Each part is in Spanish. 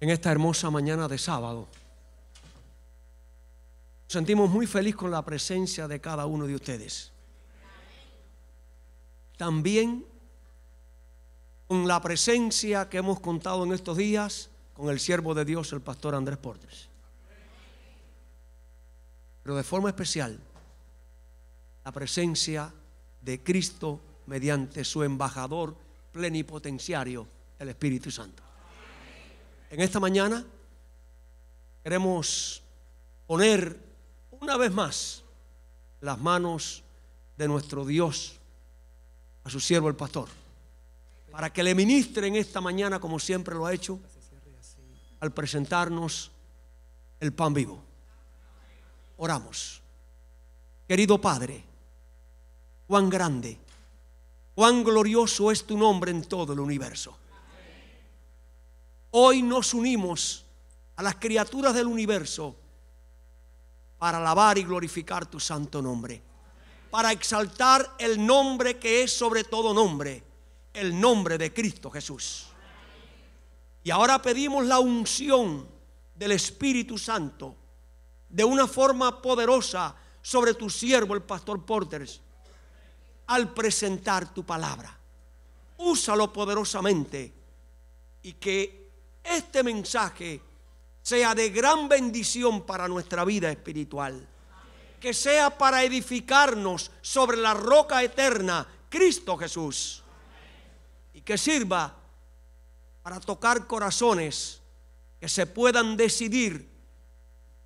en esta hermosa mañana de sábado. Nos sentimos muy feliz con la presencia de cada uno de ustedes. También con la presencia que hemos contado en estos días con el siervo de Dios, el pastor Andrés Portes. Pero de forma especial, la presencia de Cristo mediante su embajador plenipotenciario, el Espíritu Santo. En esta mañana queremos poner una vez más las manos de nuestro Dios a su siervo el pastor, para que le ministre en esta mañana como siempre lo ha hecho al presentarnos el pan vivo. Oramos. Querido Padre, cuán grande, cuán glorioso es tu nombre en todo el universo hoy nos unimos a las criaturas del universo para alabar y glorificar tu santo nombre, para exaltar el nombre que es sobre todo nombre, el nombre de Cristo Jesús. Y ahora pedimos la unción del Espíritu Santo de una forma poderosa sobre tu siervo, el pastor Porters, al presentar tu palabra. Úsalo poderosamente y que este mensaje sea de gran bendición para nuestra vida espiritual. Que sea para edificarnos sobre la roca eterna, Cristo Jesús. Y que sirva para tocar corazones que se puedan decidir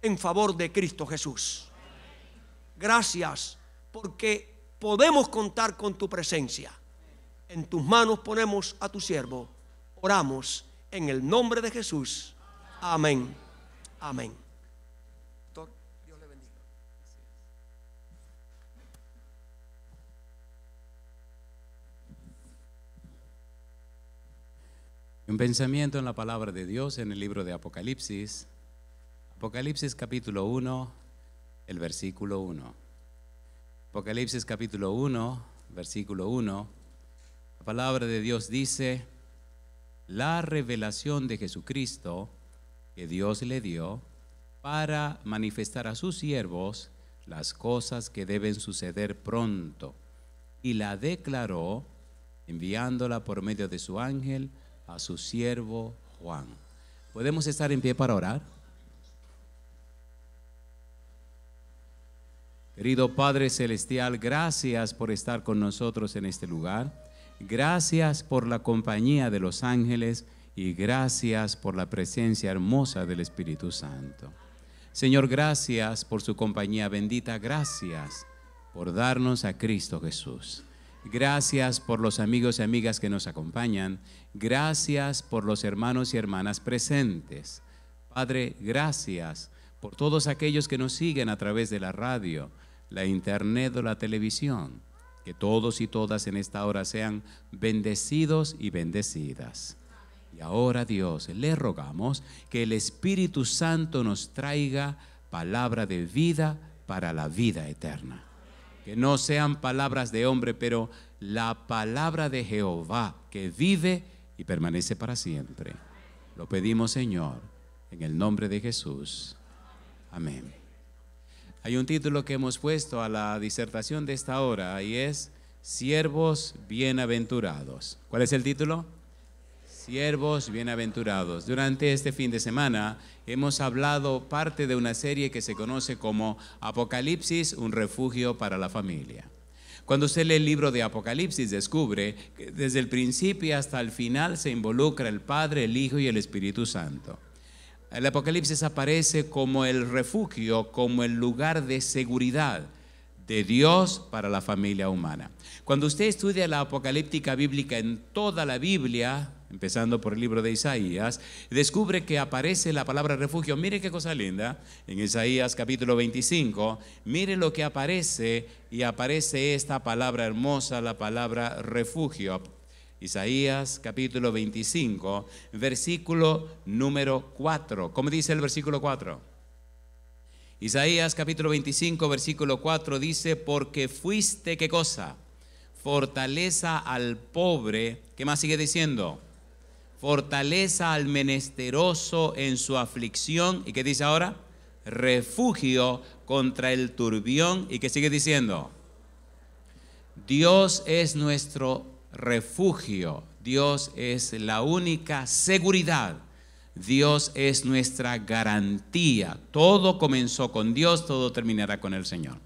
en favor de Cristo Jesús. Gracias porque podemos contar con tu presencia. En tus manos ponemos a tu siervo. Oramos en el nombre de Jesús. Amén. Amén. Dios le bendiga. Un pensamiento en la palabra de Dios en el libro de Apocalipsis. Apocalipsis capítulo 1, el versículo 1. Apocalipsis capítulo 1, versículo 1. La palabra de Dios dice, la revelación de Jesucristo que Dios le dio para manifestar a sus siervos las cosas que deben suceder pronto. Y la declaró enviándola por medio de su ángel a su siervo Juan. ¿Podemos estar en pie para orar? Querido Padre Celestial, gracias por estar con nosotros en este lugar. Gracias por la compañía de los ángeles y gracias por la presencia hermosa del Espíritu Santo. Señor, gracias por su compañía bendita, gracias por darnos a Cristo Jesús. Gracias por los amigos y amigas que nos acompañan. Gracias por los hermanos y hermanas presentes. Padre, gracias por todos aquellos que nos siguen a través de la radio, la internet o la televisión. Que todos y todas en esta hora sean bendecidos y bendecidas. Y ahora Dios, le rogamos que el Espíritu Santo nos traiga palabra de vida para la vida eterna. Que no sean palabras de hombre, pero la palabra de Jehová que vive y permanece para siempre. Lo pedimos Señor, en el nombre de Jesús. Amén. Hay un título que hemos puesto a la disertación de esta hora y es Siervos Bienaventurados. ¿Cuál es el título? Siervos bienaventurados. Durante este fin de semana hemos hablado parte de una serie que se conoce como Apocalipsis, un refugio para la familia. Cuando usted lee el libro de Apocalipsis descubre que desde el principio hasta el final se involucra el Padre, el Hijo y el Espíritu Santo. El Apocalipsis aparece como el refugio, como el lugar de seguridad de Dios para la familia humana. Cuando usted estudia la apocalíptica bíblica en toda la Biblia, empezando por el libro de Isaías, descubre que aparece la palabra refugio. Mire qué cosa linda, en Isaías capítulo 25, mire lo que aparece y aparece esta palabra hermosa, la palabra refugio. Isaías capítulo 25, versículo número 4. ¿Cómo dice el versículo 4? Isaías capítulo 25, versículo 4 dice, porque fuiste qué cosa? Fortaleza al pobre. ¿Qué más sigue diciendo? Fortaleza al menesteroso en su aflicción. ¿Y qué dice ahora? Refugio contra el turbión. ¿Y qué sigue diciendo? Dios es nuestro refugio, Dios es la única seguridad, Dios es nuestra garantía. Todo comenzó con Dios, todo terminará con el Señor.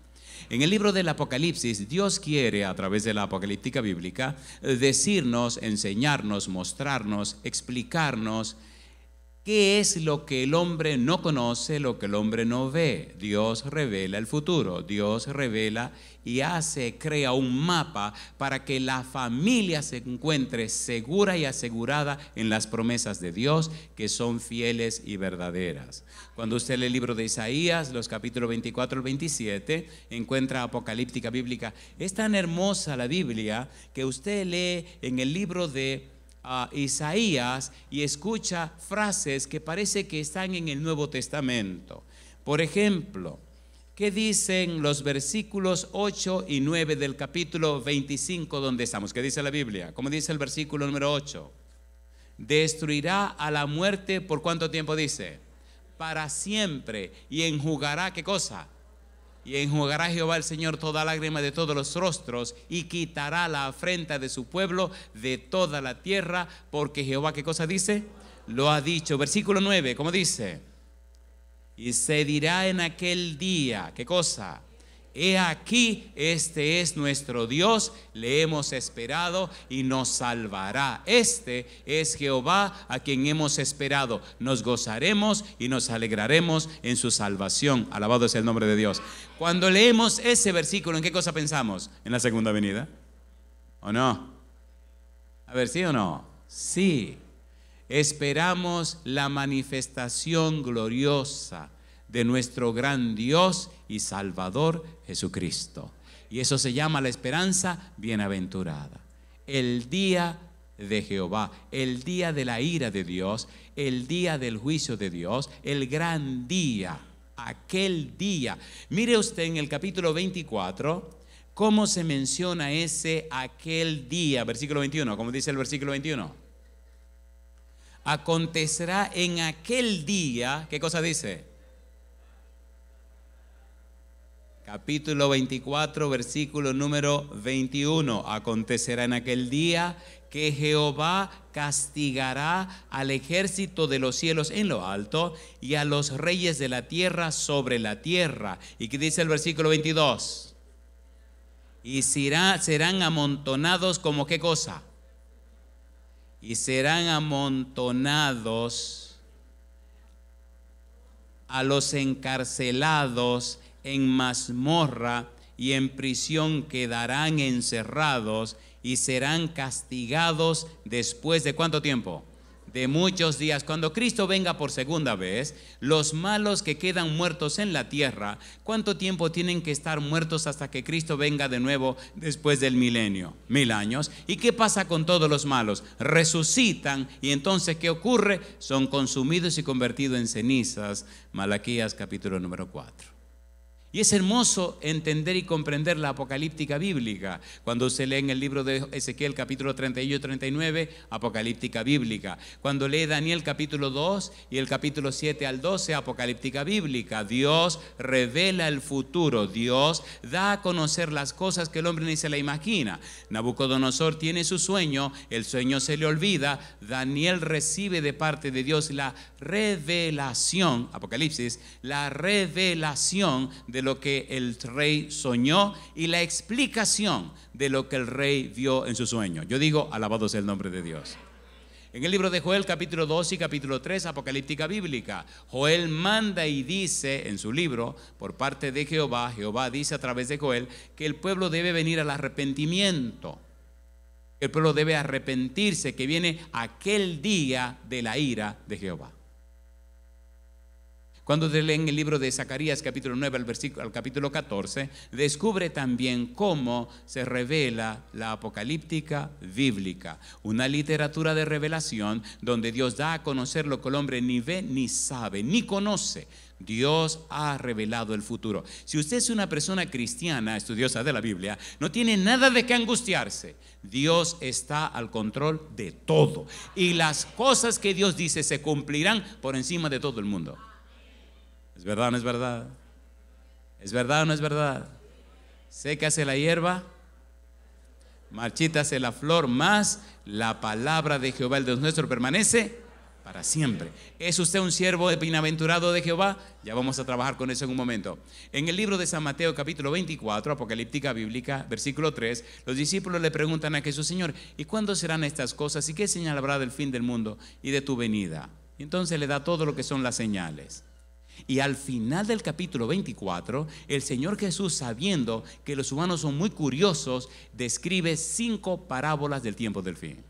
En el libro del Apocalipsis, Dios quiere, a través de la apocalíptica bíblica, decirnos, enseñarnos, mostrarnos, explicarnos ¿Qué es lo que el hombre no conoce, lo que el hombre no ve? Dios revela el futuro, Dios revela y hace, crea un mapa para que la familia se encuentre segura y asegurada en las promesas de Dios que son fieles y verdaderas. Cuando usted lee el libro de Isaías, los capítulos 24 al 27, encuentra apocalíptica bíblica. Es tan hermosa la Biblia que usted lee en el libro de Isaías y escucha frases que parece que están en el Nuevo Testamento. Por ejemplo, ¿qué dicen los versículos 8 y 9 del capítulo 25 donde estamos? ¿Qué dice la Biblia? ¿Cómo dice el versículo número 8? Destruirá a la muerte por cuánto tiempo dice? Para siempre. Y enjugará qué cosa? Y enjugará Jehová el Señor toda lágrima de todos los rostros y quitará la afrenta de su pueblo de toda la tierra, porque Jehová, ¿qué cosa dice? Lo ha dicho. Versículo 9, ¿cómo dice? Y se dirá en aquel día, ¿qué cosa? He aquí, este es nuestro Dios, le hemos esperado y nos salvará. Este es Jehová a quien hemos esperado. Nos gozaremos y nos alegraremos en su salvación. Alabado es el nombre de Dios. Cuando leemos ese versículo, ¿en qué cosa pensamos? ¿En la segunda venida? ¿O no? A ver, ¿sí o no? Sí. Esperamos la manifestación gloriosa de nuestro gran Dios y Salvador Jesucristo. Y eso se llama la esperanza bienaventurada. El día de Jehová, el día de la ira de Dios, el día del juicio de Dios, el gran día, aquel día. Mire usted en el capítulo 24 cómo se menciona ese aquel día, versículo 21, como dice el versículo 21. Acontecerá en aquel día, ¿qué cosa dice? capítulo 24, versículo número 21. Acontecerá en aquel día que Jehová castigará al ejército de los cielos en lo alto y a los reyes de la tierra sobre la tierra. ¿Y qué dice el versículo 22? Y serán amontonados como qué cosa? Y serán amontonados a los encarcelados en mazmorra y en prisión quedarán encerrados y serán castigados después de cuánto tiempo? de muchos días. Cuando Cristo venga por segunda vez, los malos que quedan muertos en la tierra, ¿cuánto tiempo tienen que estar muertos hasta que Cristo venga de nuevo después del milenio? Mil años. ¿Y qué pasa con todos los malos? Resucitan y entonces ¿qué ocurre? Son consumidos y convertidos en cenizas. Malaquías capítulo número 4. Y es hermoso entender y comprender la apocalíptica bíblica. Cuando se lee en el libro de Ezequiel capítulo 38 y 39, apocalíptica bíblica. Cuando lee Daniel capítulo 2 y el capítulo 7 al 12, apocalíptica bíblica. Dios revela el futuro. Dios da a conocer las cosas que el hombre ni se la imagina. Nabucodonosor tiene su sueño, el sueño se le olvida. Daniel recibe de parte de Dios la revelación, apocalipsis, la revelación de de lo que el rey soñó y la explicación de lo que el rey vio en su sueño. Yo digo, alabado sea el nombre de Dios. En el libro de Joel, capítulo 2 y capítulo 3, Apocalíptica Bíblica, Joel manda y dice en su libro, por parte de Jehová, Jehová dice a través de Joel, que el pueblo debe venir al arrepentimiento. El pueblo debe arrepentirse, que viene aquel día de la ira de Jehová. Cuando leen el libro de Zacarías capítulo 9 al, versículo, al capítulo 14, descubre también cómo se revela la apocalíptica bíblica, una literatura de revelación donde Dios da a conocer lo que el hombre ni ve, ni sabe, ni conoce. Dios ha revelado el futuro. Si usted es una persona cristiana, estudiosa de la Biblia, no tiene nada de qué angustiarse. Dios está al control de todo. Y las cosas que Dios dice se cumplirán por encima de todo el mundo. ¿Es verdad o no es verdad? ¿Es verdad o no es verdad? Sécase la hierba, marchítase la flor, más la palabra de Jehová, el Dios nuestro, permanece para siempre. ¿Es usted un siervo bienaventurado de Jehová? Ya vamos a trabajar con eso en un momento. En el libro de San Mateo capítulo 24, Apocalíptica Bíblica, versículo 3, los discípulos le preguntan a Jesús, Señor, ¿y cuándo serán estas cosas? ¿Y qué señal habrá del fin del mundo y de tu venida? Y entonces le da todo lo que son las señales. Y al final del capítulo 24, el Señor Jesús, sabiendo que los humanos son muy curiosos, describe cinco parábolas del tiempo del fin.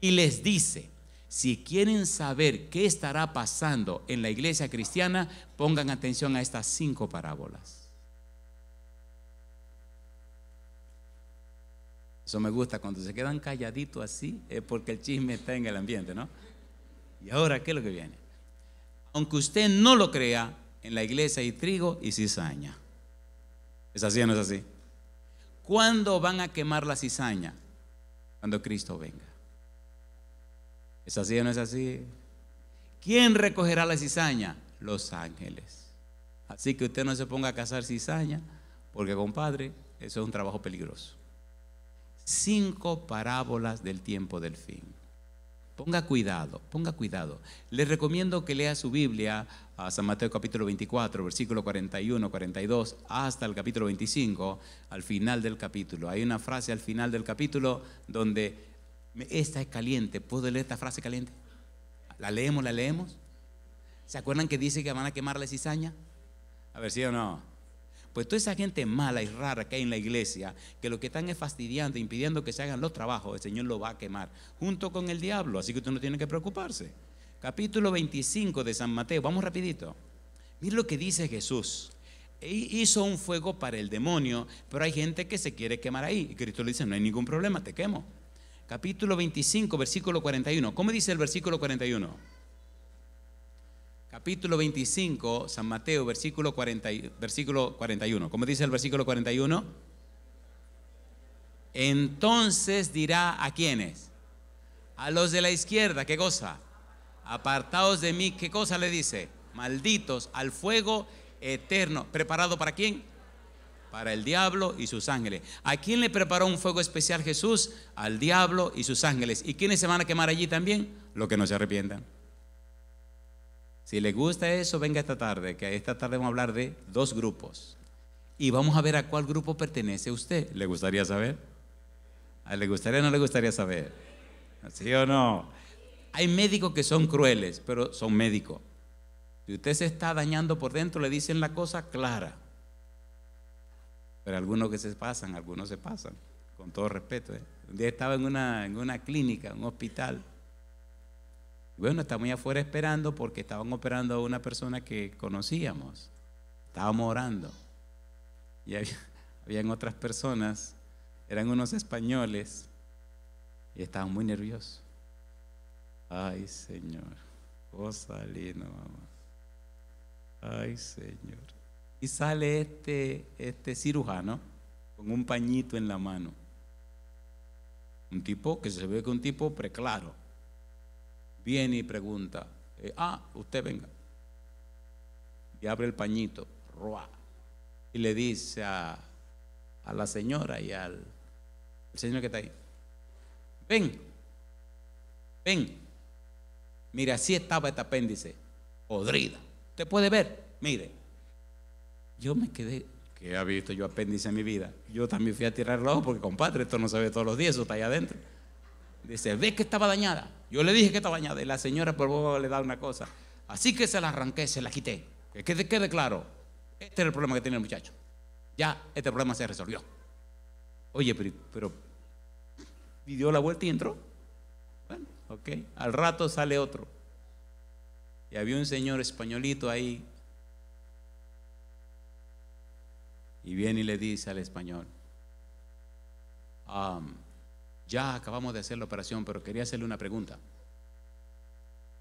Y les dice, si quieren saber qué estará pasando en la iglesia cristiana, pongan atención a estas cinco parábolas. Eso me gusta, cuando se quedan calladitos así, es porque el chisme está en el ambiente, ¿no? ¿Y ahora qué es lo que viene? aunque usted no lo crea, en la iglesia hay trigo y cizaña. ¿Es así o no es así? ¿Cuándo van a quemar la cizaña? Cuando Cristo venga. ¿Es así o no es así? ¿Quién recogerá la cizaña? Los ángeles. Así que usted no se ponga a cazar cizaña, porque compadre, eso es un trabajo peligroso. Cinco parábolas del tiempo del fin. Ponga cuidado, ponga cuidado. Les recomiendo que lea su Biblia a San Mateo capítulo 24, versículo 41, 42, hasta el capítulo 25, al final del capítulo. Hay una frase al final del capítulo donde esta es caliente. ¿Puedo leer esta frase caliente? ¿La leemos, la leemos? ¿Se acuerdan que dice que van a quemar la cizaña? A ver, si o no. Pues toda esa gente mala y rara que hay en la iglesia, que lo que están es fastidiando, impidiendo que se hagan los trabajos, el Señor lo va a quemar, junto con el diablo. Así que usted no tiene que preocuparse. Capítulo 25 de San Mateo, vamos rapidito. Mira lo que dice Jesús. E hizo un fuego para el demonio, pero hay gente que se quiere quemar ahí. Y Cristo le dice, no hay ningún problema, te quemo. Capítulo 25, versículo 41. ¿Cómo dice el versículo 41? capítulo 25, San Mateo, versículo, 41. ¿Cómo dice el versículo 41? Entonces dirá a quienes A los de la izquierda, ¿qué cosa? Apartados de mí, ¿qué cosa le dice? Malditos al fuego eterno. ¿Preparado para quién? Para el diablo y sus ángeles. ¿A quién le preparó un fuego especial Jesús? Al diablo y sus ángeles. ¿Y quiénes se van a quemar allí también? Los que no se arrepientan. Si le gusta eso, venga esta tarde, que esta tarde vamos a hablar de dos grupos. Y vamos a ver a cuál grupo pertenece usted. ¿Le gustaría saber? ¿Le gustaría o no le gustaría saber? ¿Sí o no? Hay médicos que son crueles, pero son médicos. Si usted se está dañando por dentro, le dicen la cosa clara. Pero algunos que se pasan, algunos se pasan, con todo respeto. ¿eh? Un día estaba en una, en una clínica, un hospital bueno, estamos afuera esperando porque estaban operando a una persona que conocíamos. Estábamos orando. Y había, habían otras personas, eran unos españoles, y estaban muy nerviosos. Ay, Señor, salí no mamá. Ay, Señor. Y sale este, este cirujano con un pañito en la mano. Un tipo que se ve que un tipo preclaro viene y pregunta, eh, ah, usted venga. Y abre el pañito, roa, y le dice a, a la señora y al señor que está ahí, ven, ven, mire, así estaba este apéndice, podrida. Usted puede ver, mire. Yo me quedé, que ha visto yo apéndice en mi vida. Yo también fui a tirar el ojo porque, compadre, esto no se ve todos los días, eso está ahí adentro dice, ve que estaba dañada. Yo le dije que estaba dañada y la señora por favor le da una cosa. Así que se la arranqué, se la quité. Que quede, claro, este era el problema que tenía el muchacho. Ya este problema se resolvió. Oye, pero, pero dio la vuelta y entró. Bueno, ok. Al rato sale otro. Y había un señor españolito ahí. Y viene y le dice al español, ya acabamos de hacer la operación, pero quería hacerle una pregunta.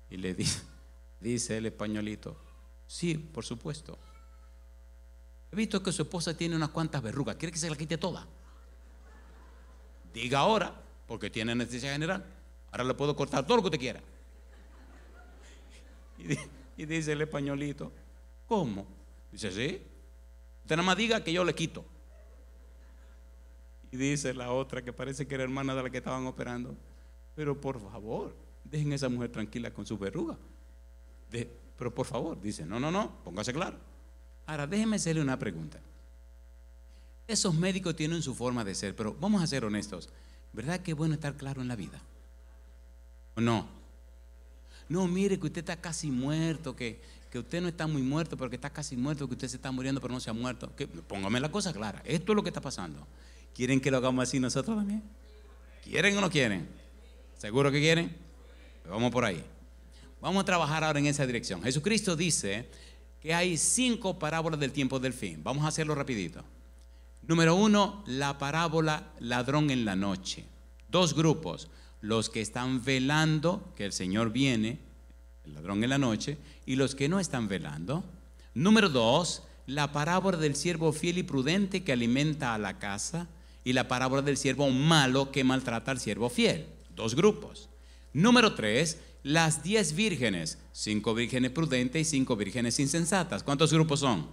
Y le dice, dice el españolito, sí, por supuesto. He visto que su esposa tiene unas cuantas verrugas, ¿quiere que se la quite toda? Diga ahora, porque tiene anestesia general. Ahora le puedo cortar todo lo que usted quiera. Y, dice el españolito, ¿cómo? Dice, sí. Usted nada más diga que yo le quito. Y dice la otra, que parece que era hermana de la que estaban operando, pero por favor, dejen a esa mujer tranquila con su verruga. De, pero por favor, dice, no, no, no, póngase claro. Ahora, déjeme hacerle una pregunta. Esos médicos tienen su forma de ser, pero vamos a ser honestos. ¿Verdad que es bueno estar claro en la vida? ¿O no? No, mire que usted está casi muerto, que, que usted no está muy muerto, pero que está casi muerto, que usted se está muriendo, pero no se ha muerto. Que, póngame la cosa clara. Esto es lo que está pasando. ¿Quieren que lo hagamos así nosotros también? ¿Quieren o no quieren? ¿Seguro que quieren? Pues vamos por ahí. Vamos a trabajar ahora en esa dirección. Jesucristo dice que hay cinco parábolas del tiempo del fin. Vamos a hacerlo rapidito. Número uno, la parábola ladrón en la noche. Dos grupos, los que están velando que el Señor viene, el ladrón en la noche, y los que no están velando. Número dos, la parábola del siervo fiel y prudente que alimenta a la casa y la parábola del siervo malo que maltrata al siervo fiel. Dos grupos. Número tres, las diez vírgenes. Cinco vírgenes prudentes y cinco vírgenes insensatas. ¿Cuántos grupos son?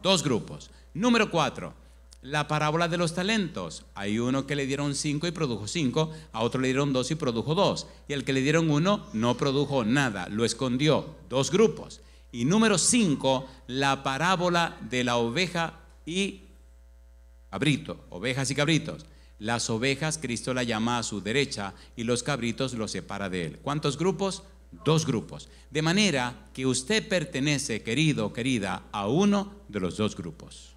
Dos grupos. Número cuatro, la parábola de los talentos. Hay uno que le dieron cinco y produjo cinco, a otro le dieron dos y produjo dos. Y el que le dieron uno no produjo nada, lo escondió. Dos grupos. Y número cinco, la parábola de la oveja y cabrito, ovejas y cabritos. Las ovejas Cristo la llama a su derecha y los cabritos los separa de él. ¿Cuántos grupos? Dos grupos. De manera que usted pertenece, querido, querida, a uno de los dos grupos.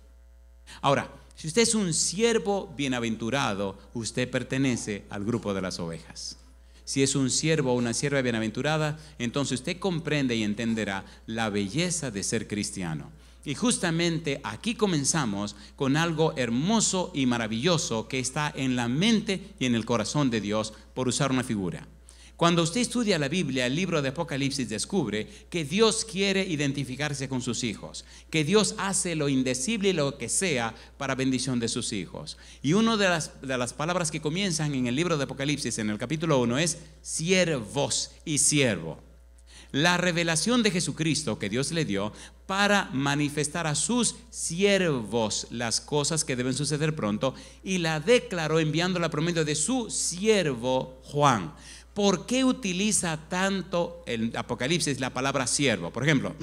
Ahora, si usted es un siervo bienaventurado, usted pertenece al grupo de las ovejas. Si es un siervo o una sierva bienaventurada, entonces usted comprende y entenderá la belleza de ser cristiano. Y justamente aquí comenzamos con algo hermoso y maravilloso que está en la mente y en el corazón de Dios, por usar una figura. Cuando usted estudia la Biblia, el libro de Apocalipsis descubre que Dios quiere identificarse con sus hijos, que Dios hace lo indecible y lo que sea para bendición de sus hijos. Y una de las, palabras que comienzan en el libro de Apocalipsis, en el capítulo 1, es siervos y siervo. La revelación de Jesucristo que Dios le dio para manifestar a sus siervos las cosas que deben suceder pronto y la declaró enviando la promesa de su siervo Juan. ¿Por qué utiliza tanto el Apocalipsis la palabra siervo? Por ejemplo,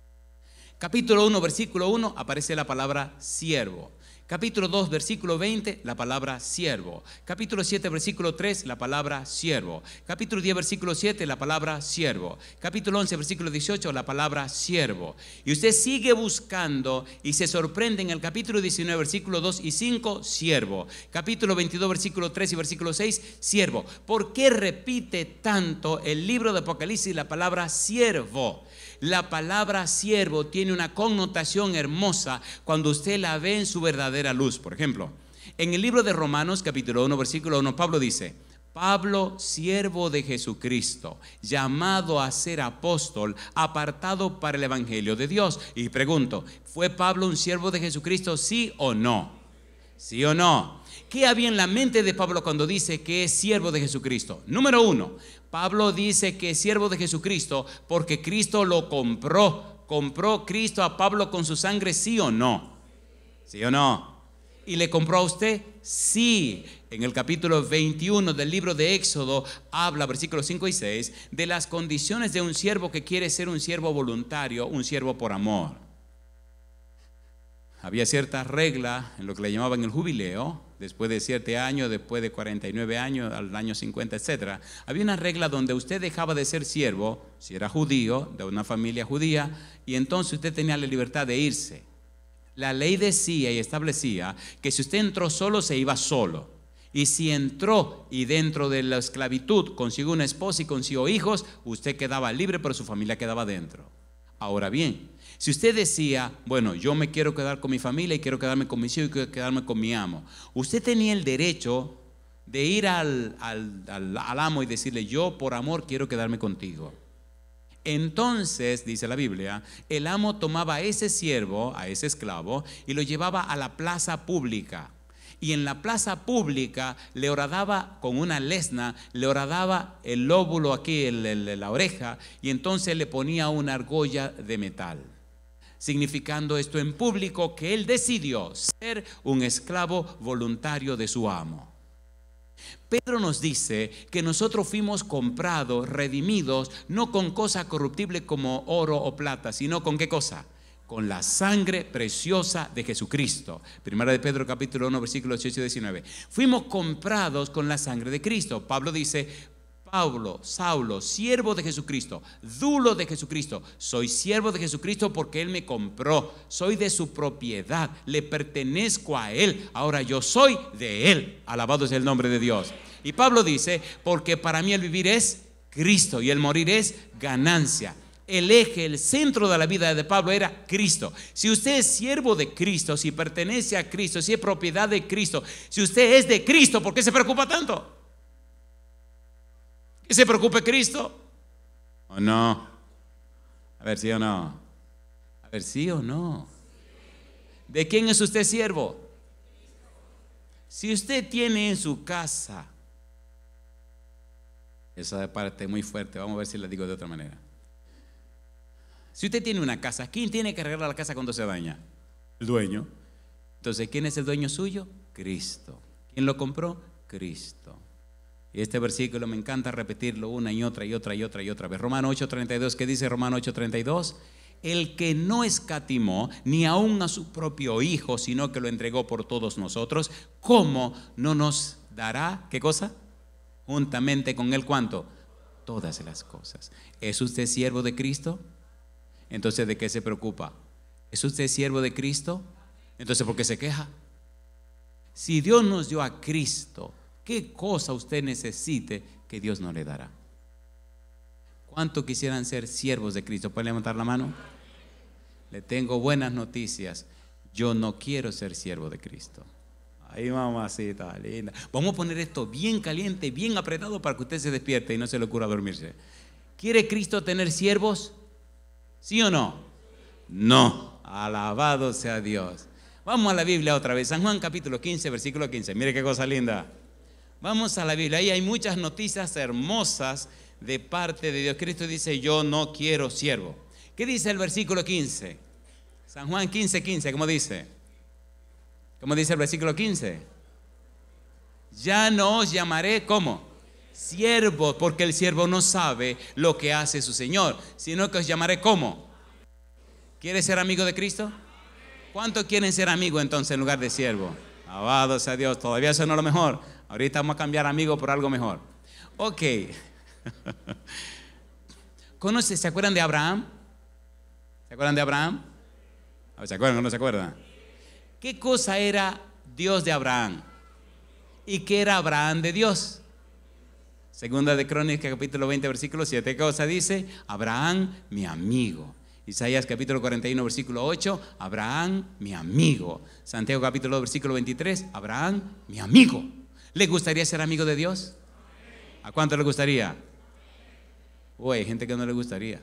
capítulo 1, versículo 1 aparece la palabra siervo. Capítulo 2, versículo 20, la palabra siervo. Capítulo 7, versículo 3, la palabra siervo. Capítulo 10, versículo 7, la palabra siervo. Capítulo 11, versículo 18, la palabra siervo. Y usted sigue buscando y se sorprende en el capítulo 19, versículo 2 y 5, siervo. Capítulo 22, versículo 3 y versículo 6, siervo. ¿Por qué repite tanto el libro de Apocalipsis la palabra siervo? la palabra siervo tiene una connotación hermosa cuando usted la ve en su verdadera luz. Por ejemplo, en el libro de Romanos capítulo 1, versículo 1, Pablo dice, Pablo, siervo de Jesucristo, llamado a ser apóstol, apartado para el Evangelio de Dios. Y pregunto, ¿fue Pablo un siervo de Jesucristo, sí o no? ¿Sí o no? ¿Qué había en la mente de Pablo cuando dice que es siervo de Jesucristo? Número uno, Pablo dice que es siervo de Jesucristo porque Cristo lo compró. ¿Compró Cristo a Pablo con su sangre, sí o no? ¿Sí o no? ¿Y le compró a usted? Sí. En el capítulo 21 del libro de Éxodo habla, versículos 5 y 6, de las condiciones de un siervo que quiere ser un siervo voluntario, un siervo por amor. Había cierta regla en lo que le llamaban el jubileo, después de siete años, después de 49 años, al año 50, etc. Había una regla donde usted dejaba de ser siervo, si era judío, de una familia judía, y entonces usted tenía la libertad de irse. La ley decía y establecía que si usted entró solo, se iba solo. Y si entró y dentro de la esclavitud consiguió una esposa y consiguió hijos, usted quedaba libre, pero su familia quedaba dentro. Ahora bien, si usted decía, bueno, yo me quiero quedar con mi familia y quiero quedarme con mi hijo y quiero quedarme con mi amo, usted tenía el derecho de ir al, amo y decirle, yo por amor quiero quedarme contigo. Entonces, dice la Biblia, el amo tomaba a ese siervo, a ese esclavo, y lo llevaba a la plaza pública. Y en la plaza pública le horadaba con una lesna, le horadaba el lóbulo aquí, la oreja, y entonces le ponía una argolla de metal significando esto en público que él decidió ser un esclavo voluntario de su amo. Pedro nos dice que nosotros fuimos comprados, redimidos, no con cosa corruptible como oro o plata, sino con qué cosa? Con la sangre preciosa de Jesucristo. Primera de Pedro capítulo 1 versículos 18 y 19. Fuimos comprados con la sangre de Cristo. Pablo dice, Pablo, Saulo, siervo de Jesucristo, dulo de Jesucristo. Soy siervo de Jesucristo porque Él me compró. Soy de su propiedad. Le pertenezco a Él. Ahora yo soy de Él. Alabado es el nombre de Dios. Y Pablo dice, porque para mí el vivir es Cristo y el morir es ganancia. El eje, el centro de la vida de Pablo era Cristo. Si usted es siervo de Cristo, si pertenece a Cristo, si es propiedad de Cristo, si usted es de Cristo, ¿por qué se preocupa tanto? ¿Y se preocupe Cristo. ¿O no? A ver, si o no. A ver, si o no. ¿De quién es usted siervo? Si usted tiene en su casa, esa parte muy fuerte, vamos a ver si la digo de otra manera. Si usted tiene una casa, ¿quién tiene que arreglar la casa cuando se daña? El dueño. Entonces, ¿quién es el dueño suyo? Cristo. ¿Quién lo compró? Cristo. Y este versículo me encanta repetirlo una y otra y otra y otra y otra vez. Romano 8:32, ¿qué dice Romano 8:32? El que no escatimó ni aun a su propio Hijo, sino que lo entregó por todos nosotros, ¿cómo no nos dará, qué cosa? Juntamente con él, ¿cuánto? Todas las cosas. ¿Es usted siervo de Cristo? Entonces, ¿de qué se preocupa? ¿Es usted siervo de Cristo? Entonces, ¿por qué se queja? Si Dios nos dio a Cristo, ¿Qué cosa usted necesite que Dios no le dará? ¿Cuánto quisieran ser siervos de Cristo? ¿Pueden levantar la mano? Le tengo buenas noticias. Yo no quiero ser siervo de Cristo. Ay, mamacita linda. Vamos a poner esto bien caliente, bien apretado para que usted se despierte y no se le ocurra dormirse. ¿Quiere Cristo tener siervos? ¿Sí o no? No. Alabado sea Dios. Vamos a la Biblia otra vez. San Juan capítulo 15, versículo 15. Mire qué cosa linda. Vamos a la Biblia. Ahí hay muchas noticias hermosas de parte de Dios. Cristo dice, yo no quiero siervo. ¿Qué dice el versículo 15? San Juan 15, 15, ¿cómo dice? ¿Cómo dice el versículo 15? Ya no os llamaré como siervo, porque el siervo no sabe lo que hace su Señor, sino que os llamaré como. ¿Quieres ser amigo de Cristo? ¿Cuántos quieren ser amigo entonces en lugar de siervo? Alabado sea Dios, todavía eso no lo mejor. Ahorita vamos a cambiar amigo por algo mejor. Ok. ¿Se acuerdan de Abraham? ¿Se acuerdan de Abraham? ¿Se acuerdan o no se acuerdan? ¿Qué cosa era Dios de Abraham? ¿Y qué era Abraham de Dios? Segunda de Crónicas, capítulo 20, versículo 7. ¿Qué cosa dice? Abraham, mi amigo. Isaías capítulo 41, versículo 8, Abraham, mi amigo. Santiago capítulo 2, versículo 23, Abraham, mi amigo. ¿Le gustaría ser amigo de Dios? ¿A cuánto le gustaría? Uy, hay gente que no le gustaría.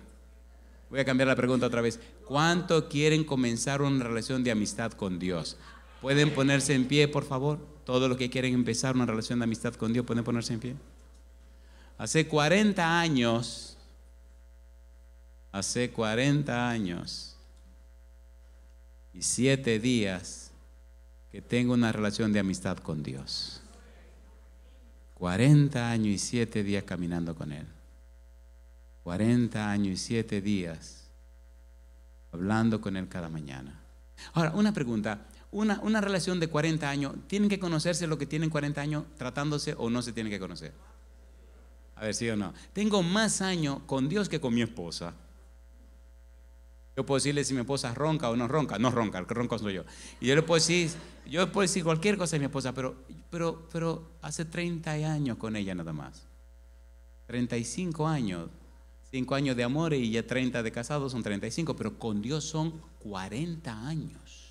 Voy a cambiar la pregunta otra vez. ¿Cuánto quieren comenzar una relación de amistad con Dios? ¿Pueden ponerse en pie, por favor? Todos los que quieren empezar una relación de amistad con Dios, ¿pueden ponerse en pie? Hace 40 años, hace 40 años y 7 días que tengo una relación de amistad con Dios. 40 años y 7 días caminando con Él. 40 años y 7 días hablando con Él cada mañana. Ahora, una pregunta. Una, relación de 40 años, ¿tienen que conocerse lo que tienen 40 años tratándose o no se tienen que conocer? A ver, si o no. Tengo más años con Dios que con mi esposa. Yo puedo decirle si mi esposa ronca o no ronca. No ronca, el que ronca soy yo. Y yo le puedo decir, yo puedo decir cualquier cosa a mi esposa, pero, pero, pero hace 30 años con ella nada más. 35 años. 5 años de amor y ya 30 de casados son 35, pero con Dios son 40 años.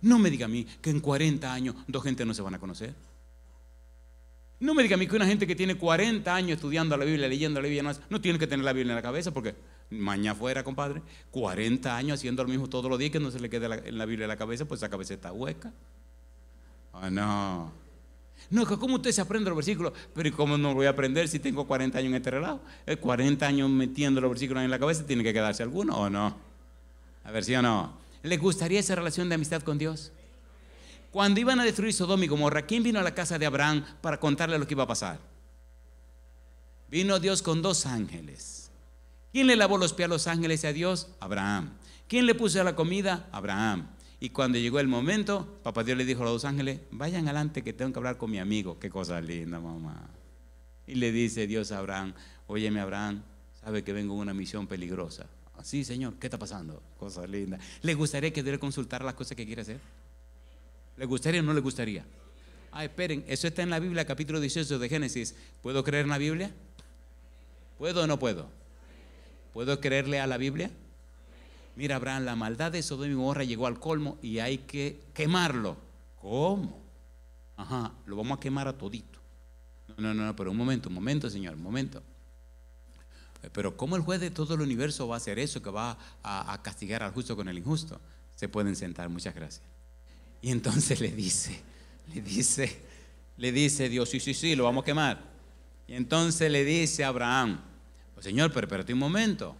No me diga a mí que en 40 años dos gente no se van a conocer. No me diga a mí que una gente que tiene 40 años estudiando la Biblia, leyendo la Biblia, no tiene que tener la Biblia en la cabeza porque maña fuera, compadre, 40 años haciendo lo mismo todos los días que no se le quede en la Biblia la cabeza, pues esa cabeza está hueca. Ah, no. No, ¿cómo usted se aprende los versículos? Pero ¿cómo no voy a aprender si tengo 40 años en este relato? 40 años metiendo los versículos en la cabeza, ¿tiene que quedarse alguno o no? A ver si o no. ¿Les gustaría esa relación de amistad con Dios? Cuando iban a destruir Sodoma y Gomorra, ¿quién vino a la casa de Abraham para contarle lo que iba a pasar? Vino Dios con dos ángeles ¿Quién le lavó los pies a los ángeles y a Dios? Abraham. ¿Quién le puso la comida? Abraham. Y cuando llegó el momento, papá Dios le dijo a los ángeles, vayan adelante que tengo que hablar con mi amigo. Qué cosa linda, mamá. Y le dice Dios a Abraham, óyeme Abraham, sabe que vengo en una misión peligrosa. Así, ah, Señor, ¿qué está pasando? Cosa linda. ¿Le gustaría que Dios le consultara las cosas que quiere hacer? ¿Le gustaría o no le gustaría? Ah, esperen, eso está en la Biblia, capítulo 18 de Génesis. ¿Puedo creer en la Biblia? ¿Puedo o no puedo? ¿Puedo creerle a la Biblia? Mira, Abraham, la maldad de Sodoma y Gomorra llegó al colmo y hay que quemarlo. ¿Cómo? Ajá, lo vamos a quemar a todito. No, no, no, pero un momento, un momento, Señor, un momento. Eh, pero ¿cómo el juez de todo el universo va a hacer eso, que va a, a castigar al justo con el injusto? Se pueden sentar, muchas gracias. Y entonces le dice, le dice, le dice Dios, sí, sí, sí, lo vamos a quemar. Y entonces le dice a Abraham, pues, Señor, pero espérate un momento.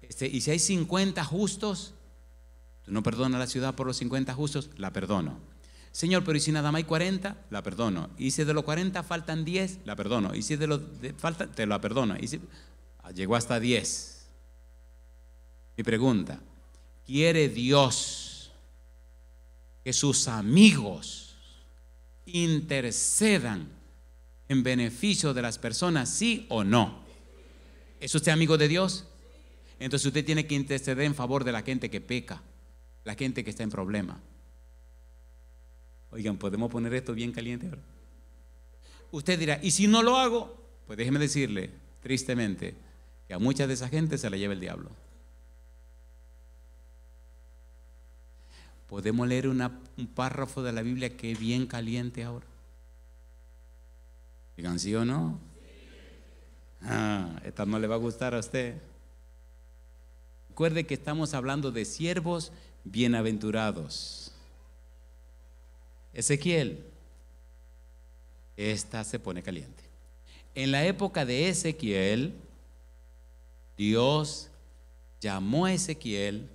Este, y si hay 50 justos, tú no perdonas la ciudad por los 50 justos, la perdono. Señor, pero y si nada más hay 40, la perdono. Y si de los 40 faltan 10, la perdono. Y si de los faltan te la perdono. Y si, ah, llegó hasta 10. Mi pregunta, ¿quiere Dios que sus amigos intercedan en beneficio de las personas, sí o no? ¿Es usted amigo de Dios? Entonces usted tiene que interceder en favor de la gente que peca, la gente que está en problema. Oigan, ¿podemos poner esto bien caliente ahora? Usted dirá, ¿y si no lo hago? Pues déjeme decirle, tristemente, que a muchas de esa gente se la lleva el diablo. Podemos leer un párrafo de la Biblia que es bien caliente ahora. Digan sí o no. Ah, esta no le va a gustar a usted. Recuerde que estamos hablando de siervos bienaventurados. Ezequiel, esta se pone caliente. En la época de Ezequiel, Dios llamó a Ezequiel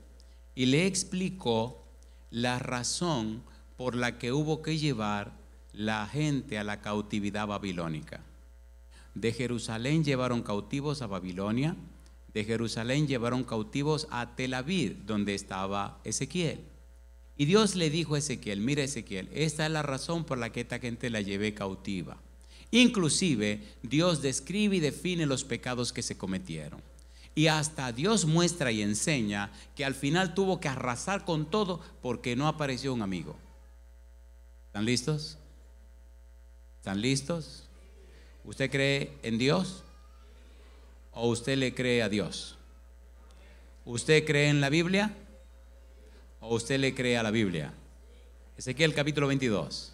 y le explicó la razón por la que hubo que llevar la gente a la cautividad babilónica. De Jerusalén llevaron cautivos a Babilonia, de Jerusalén llevaron cautivos a Tel Aviv, donde estaba Ezequiel. Y Dios le dijo a Ezequiel, mira Ezequiel, esta es la razón por la que esta gente la llevé cautiva. Inclusive Dios describe y define los pecados que se cometieron. Y hasta Dios muestra y enseña que al final tuvo que arrasar con todo porque no apareció un amigo. ¿Están listos? ¿Están listos? ¿Usted cree en Dios o usted le cree a Dios? ¿Usted cree en la Biblia o usted le cree a la Biblia? Ezequiel capítulo 22,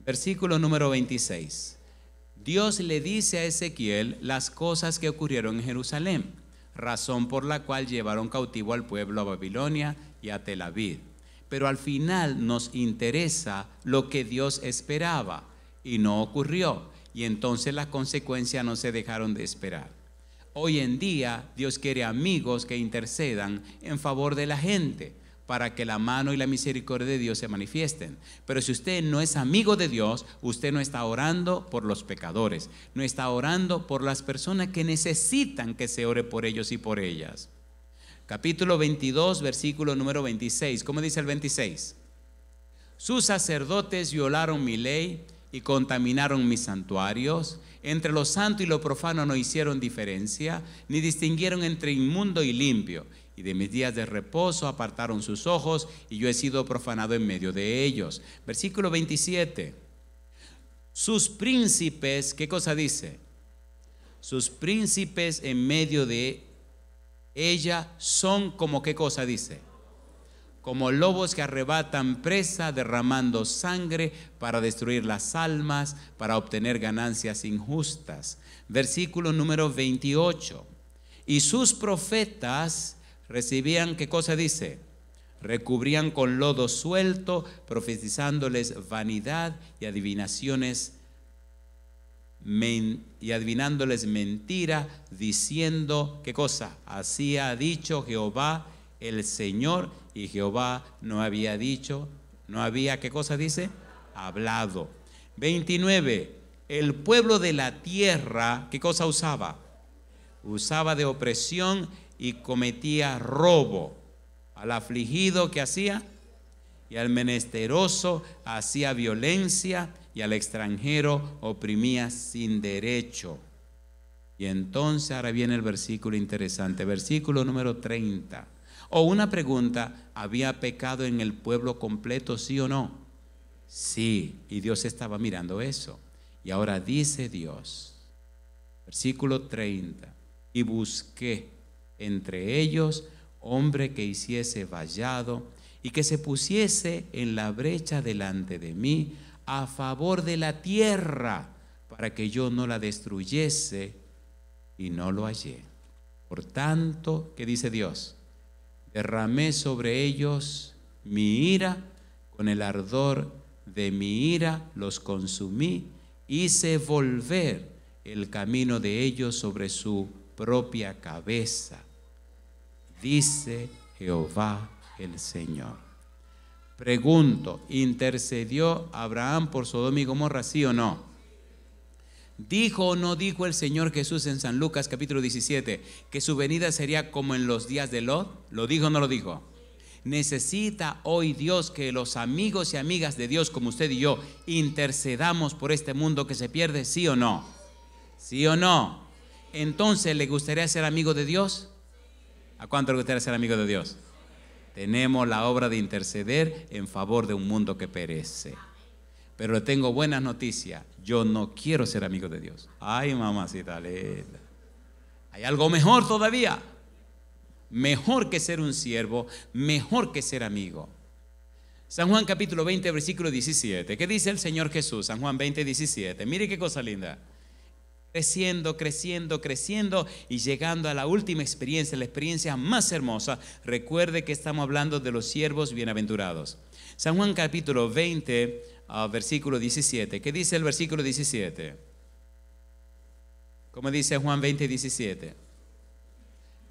versículo número 26. Dios le dice a Ezequiel las cosas que ocurrieron en Jerusalén, razón por la cual llevaron cautivo al pueblo a Babilonia y a Tel Aviv. Pero al final nos interesa lo que Dios esperaba y no ocurrió y entonces las consecuencias no se dejaron de esperar. Hoy en día Dios quiere amigos que intercedan en favor de la gente para que la mano y la misericordia de Dios se manifiesten. Pero si usted no es amigo de Dios, usted no está orando por los pecadores, no está orando por las personas que necesitan que se ore por ellos y por ellas. Capítulo 22, versículo número 26. ¿Cómo dice el 26? Sus sacerdotes violaron mi ley y contaminaron mis santuarios. Entre lo santo y lo profano no hicieron diferencia, ni distinguieron entre inmundo y limpio. Y de mis días de reposo apartaron sus ojos, y yo he sido profanado en medio de ellos. Versículo 27. Sus príncipes, ¿qué cosa dice? Sus príncipes en medio de ella son como qué cosa dice? como lobos que arrebatan presa derramando sangre para destruir las almas, para obtener ganancias injustas. Versículo número 28. Y sus profetas recibían, ¿qué cosa dice? Recubrían con lodo suelto, profetizándoles vanidad y adivinaciones y adivinándoles mentira, diciendo, ¿qué cosa? Así ha dicho Jehová el Señor y Jehová no había dicho, no había, ¿qué cosa dice? Hablado. 29. El pueblo de la tierra, ¿qué cosa usaba? Usaba de opresión y cometía robo. Al afligido ¿qué hacía y al menesteroso hacía violencia y al extranjero oprimía sin derecho. Y entonces ahora viene el versículo interesante, versículo número 30. O una pregunta, ¿había pecado en el pueblo completo, sí o no? Sí, y Dios estaba mirando eso. Y ahora dice Dios, versículo 30, y busqué entre ellos hombre que hiciese vallado y que se pusiese en la brecha delante de mí a favor de la tierra para que yo no la destruyese y no lo hallé. Por tanto, ¿qué dice Dios? derramé sobre ellos mi ira, con el ardor de mi ira los consumí, hice volver el camino de ellos sobre su propia cabeza, dice Jehová el Señor. Pregunto, ¿intercedió Abraham por Sodoma y Gomorra, sí o no? ¿Dijo o no dijo el Señor Jesús en San Lucas capítulo 17 que su venida sería como en los días de Lot? ¿Lo dijo o no lo dijo? Necesita hoy Dios que los amigos y amigas de Dios como usted y yo intercedamos por este mundo que se pierde, sí o no? ¿Sí o no? Entonces, ¿le gustaría ser amigo de Dios? ¿A cuánto le gustaría ser amigo de Dios? Tenemos la obra de interceder en favor de un mundo que perece. Pero tengo buenas noticias. Yo no quiero ser amigo de Dios. Ay, mamacita linda. Hay algo mejor todavía. Mejor que ser un siervo, mejor que ser amigo. San Juan capítulo 20, versículo 17. ¿Qué dice el Señor Jesús? San Juan 20, 17. Mire qué cosa linda. Creciendo, creciendo, creciendo y llegando a la última experiencia, la experiencia más hermosa. Recuerde que estamos hablando de los siervos bienaventurados. San Juan capítulo 20, Ah, versículo 17. ¿Qué dice el versículo 17? Como dice Juan 20, 17.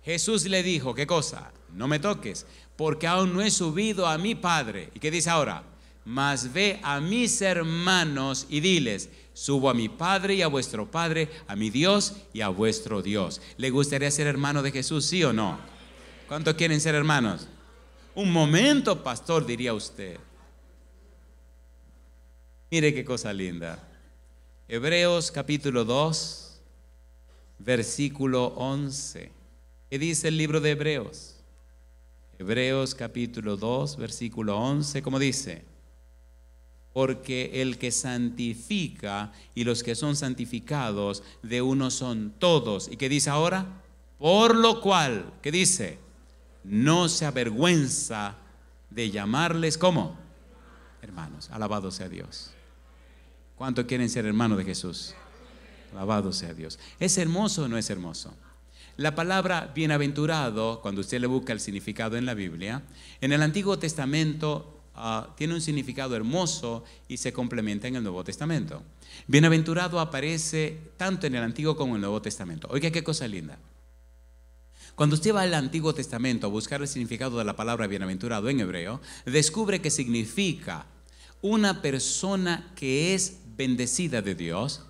Jesús le dijo, ¿qué cosa? No me toques, porque aún no he subido a mi Padre. ¿Y qué dice ahora? Mas ve a mis hermanos y diles, subo a mi Padre y a vuestro Padre, a mi Dios y a vuestro Dios. ¿Le gustaría ser hermano de Jesús, sí o no? ¿Cuántos quieren ser hermanos? Un momento, pastor, diría usted. Mire qué cosa linda. Hebreos capítulo 2, versículo 11. ¿Qué dice el libro de Hebreos? Hebreos capítulo 2, versículo 11, ¿cómo dice? Porque el que santifica y los que son santificados de uno son todos. ¿Y qué dice ahora? Por lo cual, ¿qué dice? No se avergüenza de llamarles como hermanos. Alabado sea Dios. ¿Cuánto quieren ser hermanos de Jesús? Alabado sea Dios. ¿Es hermoso o no es hermoso? La palabra bienaventurado, cuando usted le busca el significado en la Biblia, en el Antiguo Testamento ah, tiene un significado hermoso y se complementa en el Nuevo Testamento. Bienaventurado aparece tanto en el Antiguo como en el Nuevo Testamento. Oiga, qué cosa linda. Cuando usted va al Antiguo Testamento a buscar el significado de la palabra bienaventurado en hebreo, descubre que significa una persona que es bendecida de Dios,